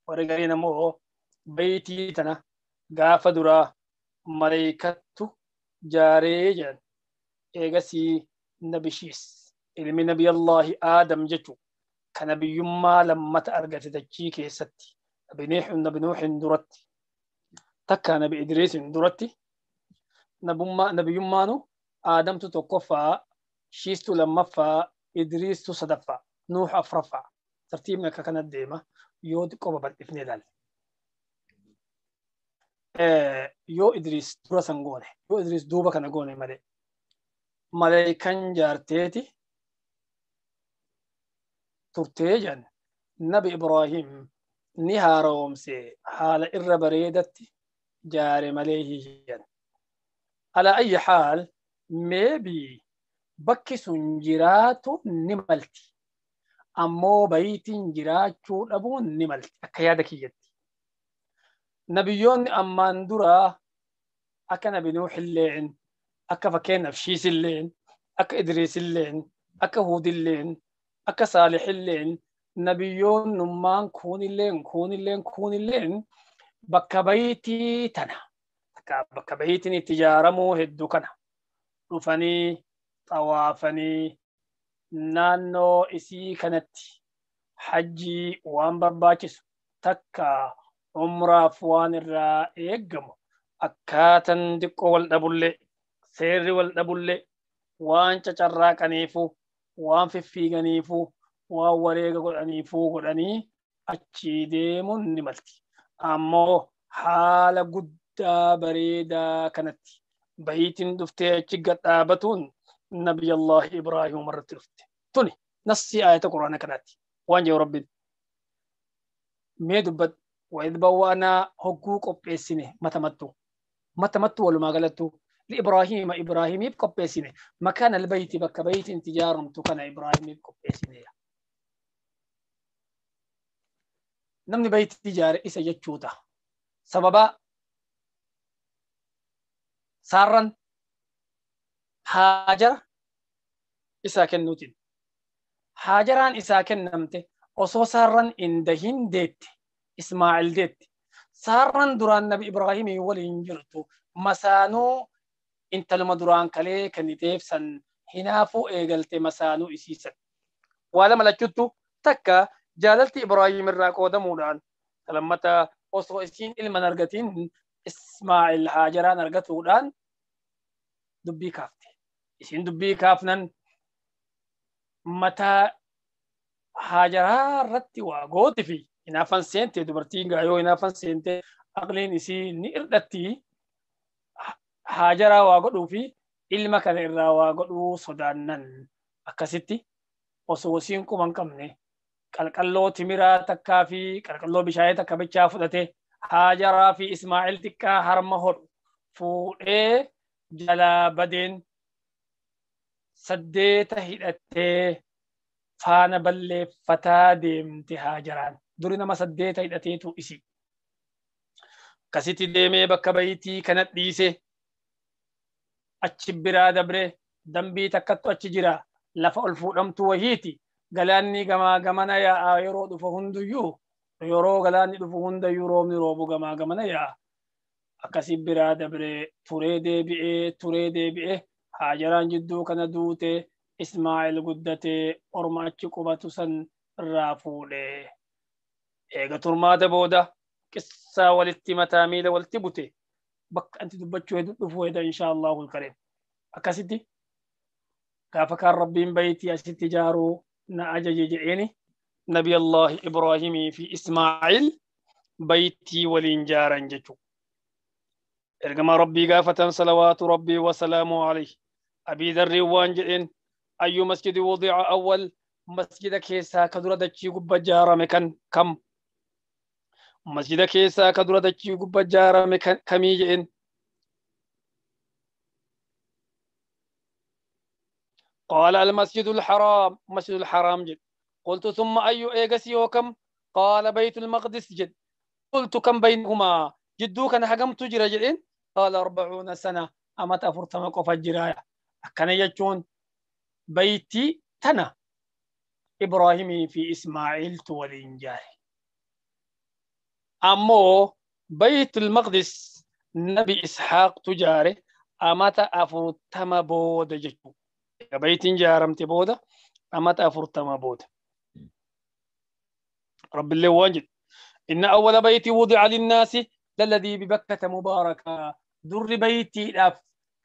ورغرين مو بيتي تنا غافة درا مريكتو جاريجن ايغا سي نبي شيس علم نبي الله آدم جتو كان بيوما لما تأرجت تجيك ستي نبي نوح نبي نوح ندرتي تك نبي إدريس ندرتي نبي ما نبي يوما نو آدم تتوقف شيست لما فا إدريس تصدفا نوح أفرفا ترتيب لك كان ديما يود كوبا بالإفني دال يو إدريس درسان غوني يو إدريس دوبا كان غوني مالي مالي كان جارتيتي turtee jedhan nabi Ibrahim ni haaroomse haala irra bareedatti jaare malee hiyyan. Ala ayyi haal meebii bakki sun jiraatu ni malti. Ammoo bayitiin jiraachuu dhabuun ni malti akka yaada kiyyatti. Nabiyyoonni ammaan duraa akka nabi Nuuxilleen akka fakkeenyaaf Shiisilleen akka Idriisilleen akka Huudilleen akka saalixilleen nabiyyoonnummaan kunilleen kunilleen kunilleen bakka bahitii tana bakka bayitiin itti hedduu kana dhufanii xawaafanii naannoo isii kanatti hajjii waan barbaachisu takka umraaf waan irraa eeggamu akkaatan xiqqoo wal dhabullee seerri wal dhabullee waan cacarraaqaniifu waan fiffiiganiifu waan wareega godhaniifuu godhanii achii deemuun ni malti. Ammoo haala guddaa bareedaa kanatti bahiitiin dhuftee achi gadhaabatuun نبي الله إبراهيم مرة تلفت توني نصي آية القرآن كانت وان يا ربي مي دبت وإذ بوانا حقوق أبسيني متمتو متمتو ولما قالتو لابراهيم ابراهيم يبقى بيسينه مكان البيت بك بيت انتجارم تكن ابراهيم يبقى بيسينه نمن بيت تجار إسا يجوتا سببا سارن هاجر إسا كنوتين هاجران إسا كنمت أصو سارن إندهين ديت إسماعيل ديت سارن دران نبي إبراهيم ولين جرتو مسانو intaluma duraan kalee kenniteef san hinaafuu eegalte masaanuu isiisan. Waa lama takka jaalalti Ibraayim irraa qoodamuudhaan lammata osoo isiin ilman argatiin Ismaa'il Haajaraan argatuudhaan dubbii kaafte. Isiin dubbii kaafnan mataa Haajaraa irratti waa gootifi hinaafan seente dubartiin gaayoo hinaafan seente aqliin isii ni irdatti haajaraa waa godhuu fi ilma kana irraa waa godhuu sodaannan akkasitti osoo wasiin qabne qalqalloo timiraa takkaa qalqalloo bishaayee takka bichaa fudhate haajaraa fi ismaa'il xiqqaa harma hodhu fuudhee jalaa badeen saddeeta hidhattee faana balleeffataa deemte haajaraan duri nama saddeeta hidhateetu isii akkasitti deemee bakka bayitii kana dhiise achi biraa dabree dambii takkattu achi jira lafa ol fuudhamtu wayiiti galaanni gamaa gamana yaa'a yeroo dhufu hunduyyuu yeroo galaanni dhufu hundayyuu roobni roobu gamaa gamana yaa'a biraa dabree turee deebi'ee turee deebi'ee haajaraan jidduu kana duute ismaa'il guddatee orma achi qubatu san irraa fuudhee ega turmaata booda qissaa walitti mataa miila bute بك انت تبچو دفو هيدا ان شاء الله القريب اكاسيتي كيف كان ربي بيتي يا ستي جارو نا اجي نبي الله ابراهيم في اسماعيل بيتي ولنجارا جتو ارغم ربي غافتا صلوات ربي وسلامه عليه ابي ذر وانجين اي مسجد وضع اول مسجدك هيسا كدرة دچي جارة مكان كم masjida keessaa ka dura dachii gubba ijaarame kamii قال المسجد الحرام مسجد الحرام جد قلت ثم أي إيجسي وكم قال بيت المقدس جد قلت كم بينهما جدوك أنا حقم تجرى جدين قال أربعون سنة أما ما قف الجراية كان يجون بيتي تنا إبراهيم في إسماعيل تولين جاري ammoo baytul maqdis nabi ishaaqtu jaare amata afurtama booda jechu baytin jaaramte booda amata afurtama booda rabbillee waan jedhu inna awwala bayti wudica linnaasi laladii bibakkata mubaarakaa durri baytiidhaaf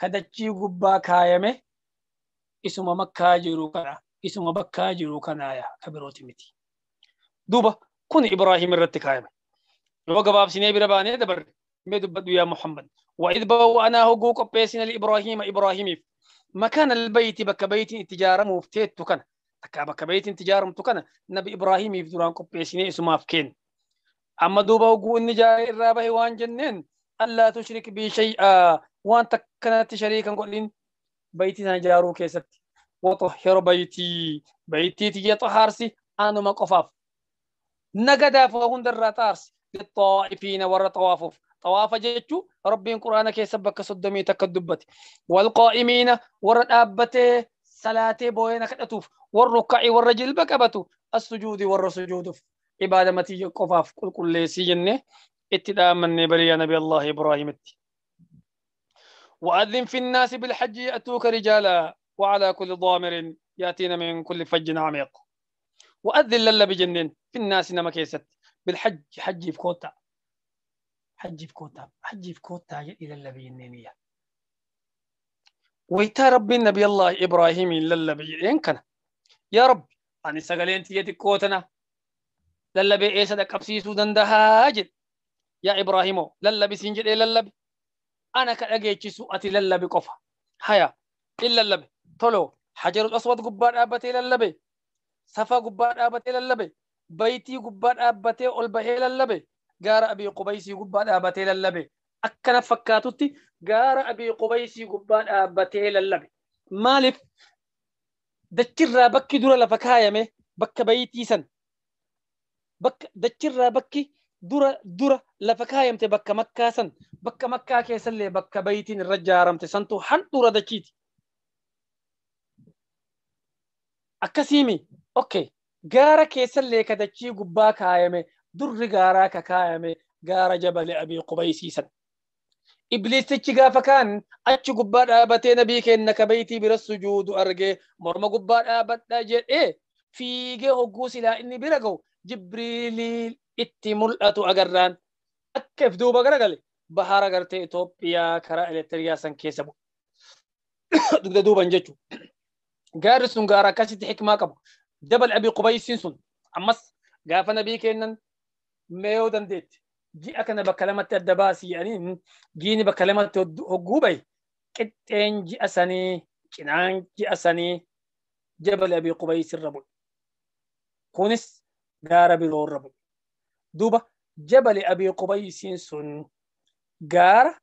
kadachii gubbaa kaayame isuma makkaa jiru kana isuma bakkaa jiru kanaaya ka birooti miti duuba kun ibraahim irratti kaayame loo gabaabsinee bira baanee dabarre mee dubbadhu yaa muhammad وإذ بوأنا هجو قبيسنا لإبراهيم إبراهيم مكان البيت بك بيت اتجار مفتيت تكن أكا بك بيت اتجار متكن نبي إبراهيم يفدران قبيسنا اسمه أفكين أما دوبا هجو النجار الرابه وان جنن ألا تشرك بي شيء وان تكنت شريكا قولين بيتي نجارو كيست وطهر بيتي بيتي تجي طهارسي أنا ما قفاف نقدا فهون دراتارسي للطائفين والطوافف طواف جيتشو ربين القران كيس بك صدمي تكدبت والقائمين ورا أبته صلاة بوينك كتوف والركع والرجل بكبتو السجود والرسجود عبادة متي قفاف كل كل سجنة اتدام من بريا نبي الله إبراهيم التي. وأذن في الناس بالحج يأتوك رجالا وعلى كل ضامر يأتينا من كل فج عميق وأذن للا بجنن في الناس نما كيست بالحج حجي في كوتا حجي في كوتا حجي في كوتا إلى النبي النينية ويتا ربي النبي الله إبراهيم إلى النبي إنكنا يا رب أنا سجلين تيتي كوتنا للبي إيه صدق أبسيسو دندها أجل يا إبراهيم للبي سنجد إيه للبي أنا كاجي كأجيتش اتي للبي قفا هيا إلا اللبي طلو حجر الأسود قبار أبت إلى اللبي صفا قبار أبت إلى اللبي بيتي قباد أبتي والبهي اللبي جار أبي قبيسي قباد أبته اللبي أكنا فكاتوتي جار أبي قبيسي قباد أبته اللبي مالف دجرا بكي دورا لفكايمه بك بيتي سن بك دجرا بكي dura dura lafa kaayamte bakka makkaa san bakka makkaa keessallee bakka bayitiin irra jaaramte حن handhura dachiiti. أكسيمي أوكي gaara keessallee katachii gubbaa kaayame durri gaaraa kakaayame gaara jabale abii qubaysiisan. Ibliistichi gaafakaan kaan achi gubbaa dhaabatee nabii kenna kabaytii bira sujuudu argee morma gubbaa dhaabadhaa jedhee fiigee hogguu silaa inni bira ga'u jibriilii itti mul'atu agarraan akka if duuba garagale bahara gartee Itoophiyaa karaa elektiriyaa san keessa bu Dugda duuban jechuudha. Gaarri sun gaara akkasitti hikmaa qabu. jabal abi qubaysinsun ammas gaafana bii kennan meeyoo dandeetti ji'a kana bakka lamatti adda baasii jedhaniin giini bakka lamatti hogguu baye qixxeen ji'a sanii cinaan ji'a sanii jabal abi qubaysin rabu kunis gaara biroo rabu duuba jabal abi qubaysin sun gaara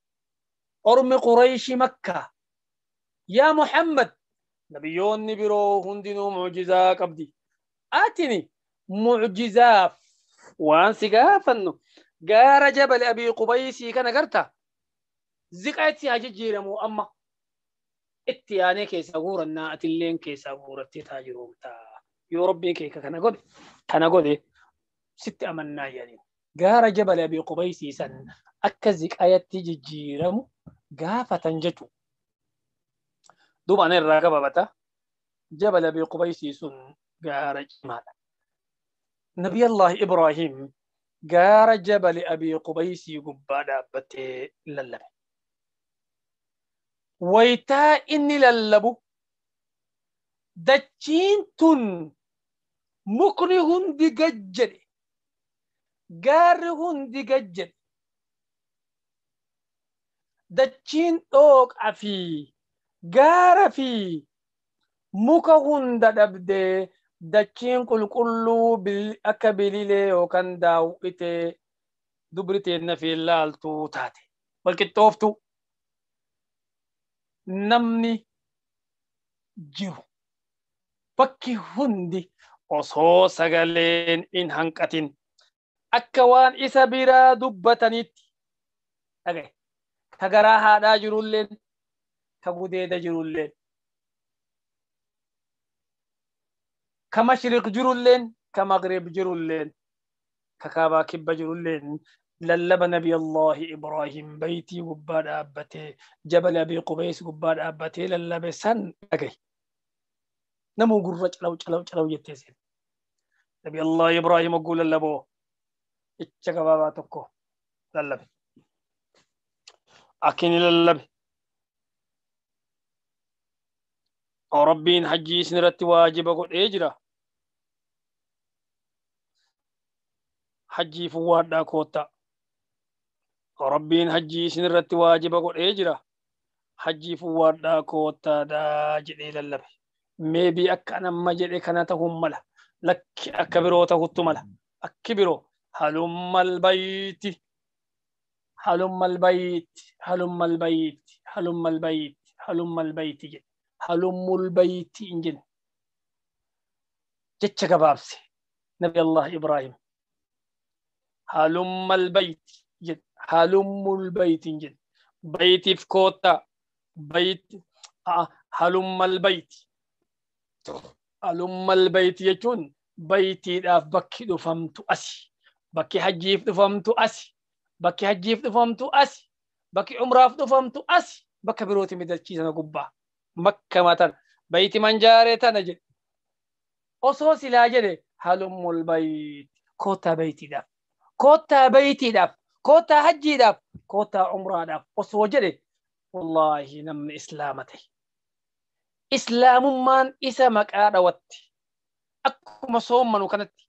ormi qurayshi makka yaa muhammad nabiyyoonni biroo hundinuu mucjizaa qabdi atini mucjizaaf waan si gaafannu gaara jabale abii qubaysii kana garta ziqa itti haa jijjiiramu amma itti aanee keessa guurannaa atilleen keessaa taa yoo rabbiin keeka kana godhe kana gode sitti amannaa jedhanii gaara jabal abii qubaysii san akka ziqayatti jijjiiramu gaafatan jechuudha. دوب أنا الرقبة بتا جبل أبي قبيس يسون قار جمال نبي الله إبراهيم قار جبل أبي قبيس قبادا بتي للب ويتا إني للبو دچين تون مكن هندي قجل قار هندي قجل دچين أوك أفي gaara fi muka hunda dhabdee dachiin qulqulluu akka bililee yookaan daawwitee dubri teenna laaltuu taate walqixxooftu namni jiru bakki hundi osoo sagaleen in hanqatin akka waan isa biraa dubbatanitti dhagaye ka garaa haadhaa jirulleen كغوديدا جرولين كمشرق جرولين كمغرب جرولين ككابا كبا جرولين للب نبي الله إبراهيم بيتي وبار أبتي جبل أبي قبيس وبار أبتي للب سن أكي نمو قرر جلو جلو جلو يتسين نبي الله إبراهيم أقول للبو إتشكا بابا تكو للب اكيني للب ربين حجي سنرت واجب قد إجرا حجي فوادا كوتا ربين حجي سنرت واجب قد إجرا حجي فوادا كوتا دا جدي للبي ميبي أكنا ما جدي كنا تهم لك أكبرو تهت أكبرو هلم البيت هلم البيت هلم البيت هلم البيت هلم البيت جدي halumul bayti hin jedhe jecha gabaabse nabi allah ibraahim halummal bayti jedhe halummul bayti hin jedhe baytiif koottaa bayti halummal bayti halummal bayti jechuun baytiidhaaf bakki dhufamtu asi bakki hajjiif dhufamtu asi bakki hajjiif dhufamtu asi bakki umraaf dhufamtu asi bakka birooti midachiisama gubbaa makkama tan bayti manjaaree tana jedhe osoo silaa jedhe halummul bayti koottaa baytiidhaaf koottaa baytiidhaaf koottaa hajjiidhaaf koottaa umraadhaaf osoo jedhe wallaahi namni islaama ta'e islaamummaan isa maqaa dhawatti akkuma soommanu kanatti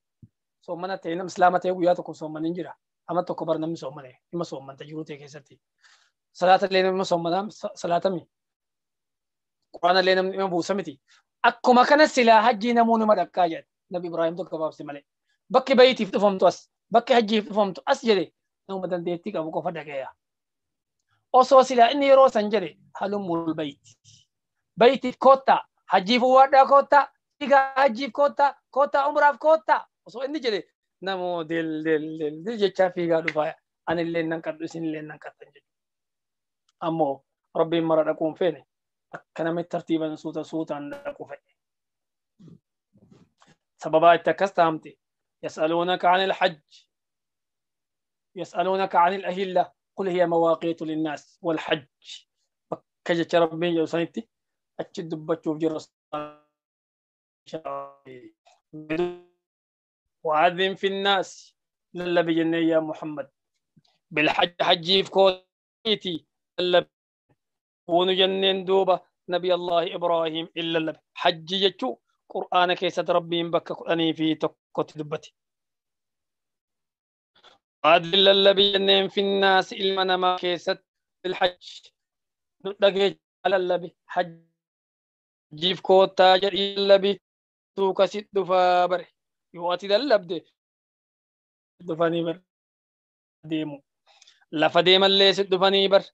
soommana ta'e nam islaama ta'e guyyaa tokko soomman hin jira amma tokko bar namni soommane dhimma soommanta jiruu ta'e keessatti salaata illee nama soommanaa salaatami quraanallee namni dhimma buusa miti. Akkuma kana silaa haji namoonni nama dhakkaa nabi Ibrahim tokko gabaabse malee. Bakki bayitiif dhufamtu as bakki hajjiif dhufamtu as jedhe nama dandeettii qabu qofa dhagaya. Osoo silaa inni yeroo san jedhe haluun mul'ul bayiti. kota haji hajjiif uwwaadhaa kota dhigaa hajjiif kota kota umraaf kota osoo inni jedhe namu del del del del jechaa fiigaa dhufaa anillee nan kadhu isinillee nan kadhan jedhu. Ammoo rabbiin mara dhaquun feene akkanamitti tartiibaan suuta suutaan dhaqu fedhe. Sababaa itti akkas taamte يسألونك عن الحج يسألونك عن الأهلة قل هي مواقيت للناس والحج فكجت من جوسانيتي أتشد دبتشوف جرس وعذم في الناس للا بجنة يا محمد بالحج حجي في كويتي للا wonu jenneen duuba nabi allahi ibrahim illa labe hajji jechuu qur'aana keessatti rabbiin bakka kudhanii fi tokkotti dubbate waadli lallabi jenneen finnaasi ilma namaa keessatti bilhajj nu dhageecha lallabi hajjiif koottaa jedhii lallabi duukasit dhufaa bare yoo ati lallabde dhufanii bare deemu lafa deemallee sit dhufanii bare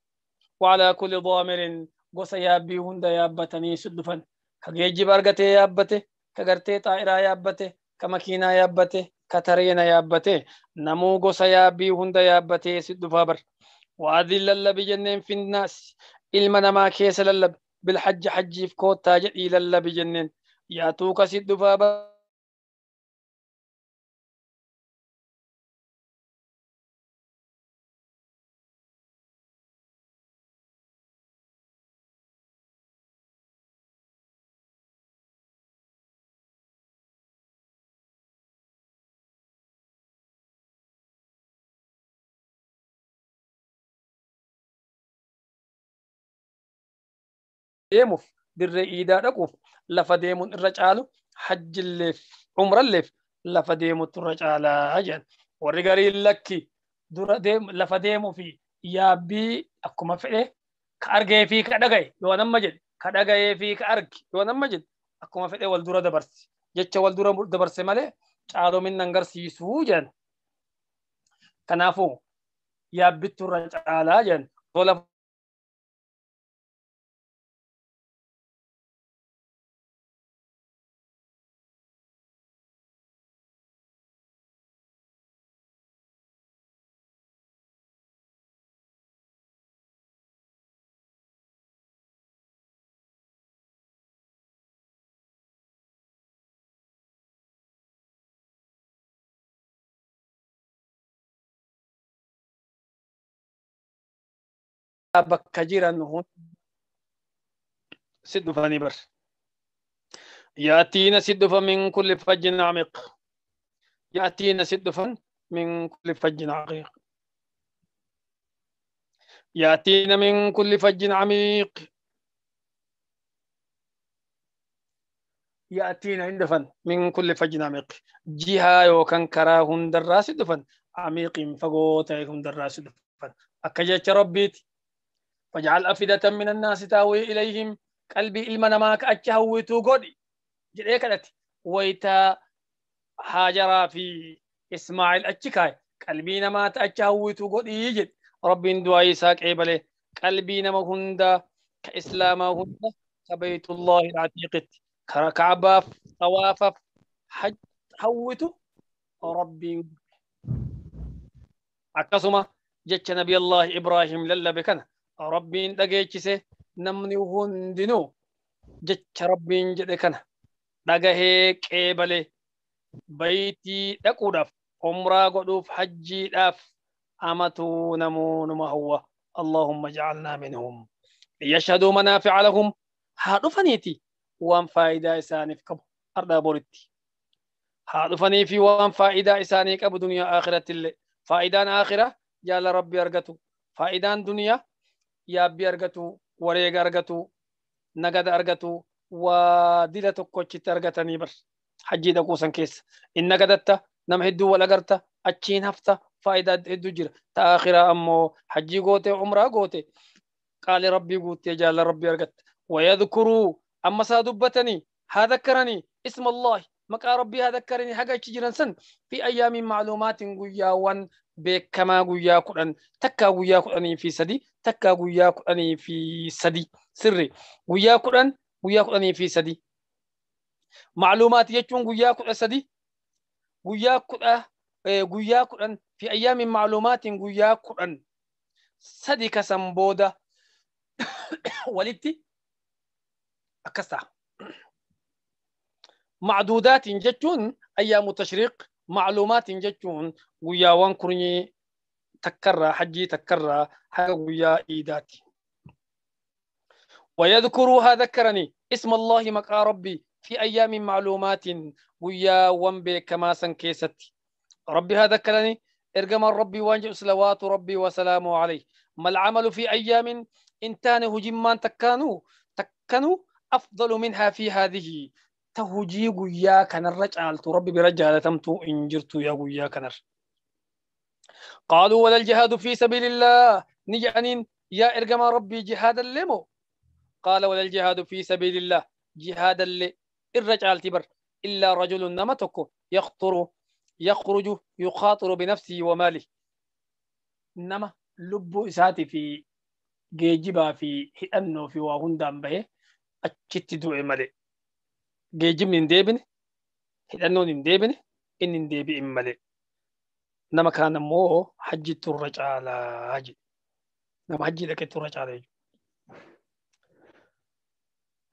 وعلى كل ضامر غوسا يابي هندا يابتني شدفن كجيجي برغتي يابتي كغرتي طائرة يابتي كمكينة يابتي كترينا يابتي نمو غوسا يابي هندا يابتي شدفابر وأذل اللب جنين في الناس إلما نما كيس اللب بالحج حجي في كوتا جئي اللب جنين يا توكا شدفابر deemuuf dirree iidaa dhaquuf lafa deemuun irra caalu hajjilleef umralleef lafa deemutu irra caalaa jedhan warri gariin lakki lafa deemuu fi yaabbii akkuma fedhe ka argee fi ka dhagaye yoo namma jedhe ka ka yoo wal dura dabarse. jecha wal dura dabarse malee caaloomin nan garsiisuu jedhan kanaafuu yaabbittu irra caalaa jedhan bakka jiran sit dhufanii bar yaatiina sit dhufa min kulli fajjin amiq yaatiina sit dhufan min kulli fajjin aqiq ياتين من كل فج عميق ياتين عند فن من كل فج عميق جهة يوكن كرا هندر راس دفن عميق فقوت هندر راس دفن أكجت ربيت وجعل أفئدة من الناس تاوي إليهم قلبي إلما نماك أتشهوي توغودي جدي كدت ويتا هاجرا في إسماعيل أتشكاي قلبي نما تأجهو توقودي جد ربي دعاي ساك عبالي قلبي نما هند كإسلام هند كبيت الله العتيق كعبة طواف حج حوتو ربي akkasuma jecha نبي الله إبراهيم للا بكنا rabbiin dhageechise namni hundinuu jecha rabbiin jedhe kana dhagahee qeebalee bayitii dhaquudhaaf umraa godhuuf hajjiidhaaf amatuu namuunuma hawwa allahumma jacalnaa minhum yashhaduu manaafica lahum haa dhufaniiti waan faayidaa isaaniif qabu ardhaa boritti haa dhufanii fi waan faayidaa isaanii qabu duniyaa aakiratti illee faayidaan aakira jaala rabbi argatu faayidaan duniyaa yaabbii argatu wareega argatu nagada argatu waa dila tokkochitti argatanii bar hajjii dhaquusan keessa in nagadatta nama hedduu wal agarta achiin hafta faayidaa hedduu jira ta akhiraa ammoo hajjii goote umraa goote qaalee rabbii guuttee jaalala rabbii argatta wayadkuruu amma saa dubbatanii haa dakkaranii isma allahi مقاربي ربي ذكرني حقا جيران سن في أيام معلومات قويا وان بكما قويا قرآن تكا قويا قرآن في سدي تكا قويا قرآن في سدي سري قويا قرآن قويا قرآن في سدي معلومات يجون قويا قرآن سدي قويا قرآن قويا قرآن في أيام معلومات قويا قرآن سدي كسم بودا ولتي أكسا معدودات جتون أيام التشريق معلومات جتون ويا وان كرني حجي تكرر حق ويا إيداتي ويذكرها ذكرني اسم الله مكا ربي في أيام معلومات ويا وان كما سنكيست ربي هذا ذكرني ارقم ربي وانجئ صلوات ربي وسلامه عليه ما العمل في أيام إن تانه جمان تكانو تكانو أفضل منها في هذه ta hujii guyyaa kanarra caaltu rabbi bira jaalatamtu in jirtu yaa guyyaa kanarra qaaluu wala aljihaadu fi sabiilillaah ni jedhaniin yaa ergamaa rabbii jihaadallee moo qaala wala aljihaadu fi sabiilillaah jihaadallee irra caalti bar illaa rajulun nama tokko yaqturu yakhruju yuqaatiru binafsihi wa maalihi nama lubbuu isaatii fi geejibaa fi hidhannoo fi waa hundaan bahe achitti du'e malee geejjibni hin deebine hidhannoon hin deebine inni hin deebi'in malee nama kaan ammoo hajjittu irra caalaa jedhe nama hajjii dhaqettu irra caalaa jechuudha.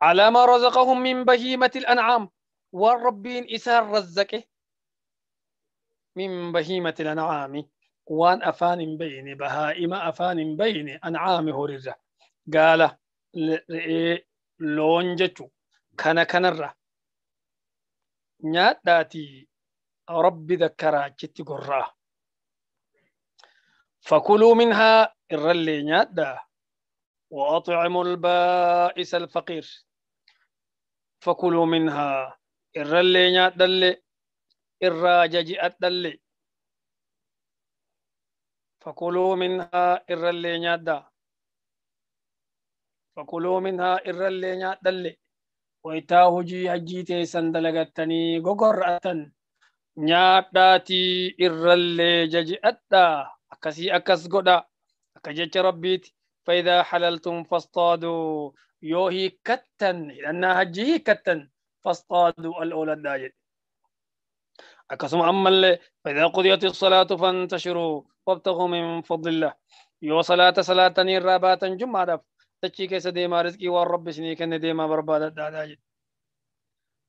على ما رزقهم من بهيمة الأنعام والربين إسار رزقه من بهيمة الأنعام وان أفان بين بهائم أفان بين أنعام هرزة قال لونجتو كان كنرة nyaadhaatii rabbi dakkaraa achitti gorraa fakuluu minhaa irrallee nyaadhaa وأطعموا البائس الفقير فكلوا منها إرلي نادل إراجج أدل فكلوا منها إرلي نادا فكلوا منها إرلي نادل wayitaa hojii hajjii teessan dalagattanii gogorra'atan nyaadhaatii irrallee jaji'adhaa akkasii akkas godha akka jecha rabbiiti فإذا حللتم فاصطادوا يوهي كتن لأنها هجيه كتن فاصطادوا الأولاد داجد أكسم أما فإذا قضيت الصلاة فانتشروا وابتغوا من فضل الله يو صلاة صلاة الرابات جمعة تشي كيس ديما رزقي والرب شني كن ديما بربادة داداج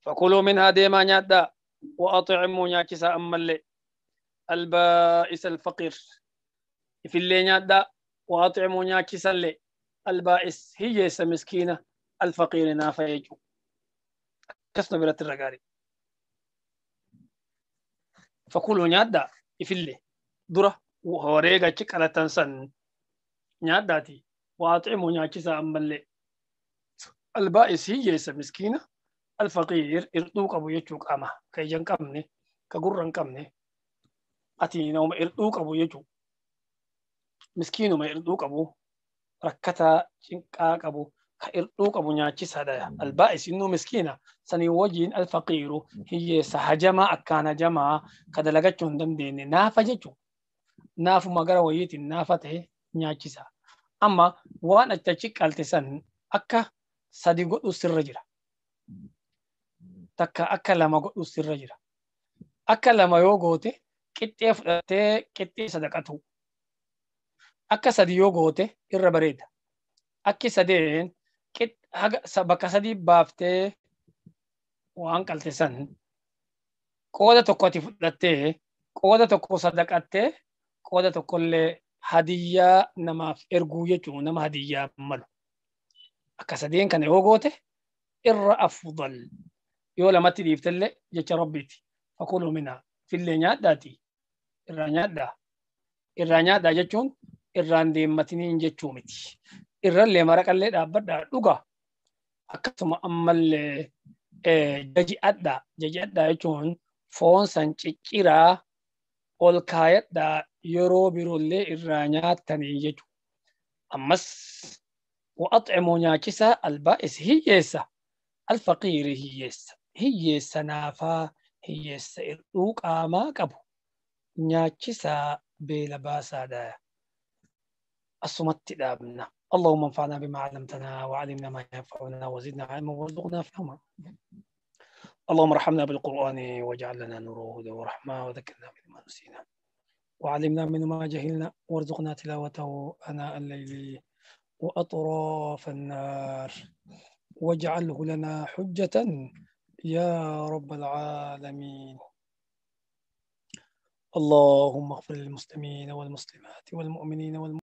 فكلوا منها ديما نادا وأطعموا ناكسا أما اللي البائس الفقير في اللي نادا وأطعموا ناكسا اللي البائس هي سمسكينة الفقير نافيجو كسنا برات الرقاري فكلوا نادا في اللي دورة وهوريغا تشك على تنسن نعداتي وأطعموا ناكسا أمالي البائس هي يسا مسكينة الفقير إرتوك أبو يجوك أما كي جنكمني كقرن كمني أتينا وما إرتوك أبو يجوك miskiinu ma irduu qabu rakkataa cinqaa qabu ka irduu qabu nyaachisaadha albaa'is innuu miskiina sanii wajjiin alfaqiiru hiyyeessa hajamaa akkaan hajamaa ka dalagachuu hin dandeenye naafa jechuun naafuma gara wayiitiin naafa ta'e nyaachisa amma waan achachi qaltisan akka sadi godhu sirra jira. Takka akka lama godhu sirra jira. Akka lama yoo goote qixxee fudhattee qixxee sadaqatu. Akka sadi yoo goote irra bareeda. Akki sadeen bakka sadii baaftee waan qaltisan qooda tokko ati fudhattee qooda tokko sadaqattee qooda tokkollee hadiyyaa namaaf erguu jechuun nama hadiyyaa malu. Akka kana yoo goote irra afudal yoo lamatti dhiiftallee jecha rabbiiti. Fakuluu minaa fillee nyaadhaati irraa nyaadhaa. Irraa nyaadhaa jechuun irraan deemmatiniin jechuu miti. Irrallee maraqallee dhaabbadhaa dhuga Akkasuma ammallee jaji'adhaa. ada jechuun foon san cicciraa ol kaayadhaa yeroo biroollee irraa nyaatanii jechuudha. Ammas wa'aximoo nyaachisaa albaa'is hiyyeessa alfaqiiri hiyyeessa hiyyeessa naafaa hiyyeessa irduu qaamaa qabu nyaachisaa beela baasaadha. Asumatti dhaabna. اللهم انفعنا بما علمتنا وعلمنا ما ينفعنا وزدنا علما وارزقنا فهما اللهم ارحمنا بالقرآن واجعل لنا نور وهدى ورحمة وذكرنا بما نسينا وعلمنا منه ما جهلنا وارزقنا تلاوته أناء الليل وأطراف النار واجعله لنا حجة يا رب العالمين اللهم اغفر للمسلمين والمسلمات والمؤمنين والمؤمنين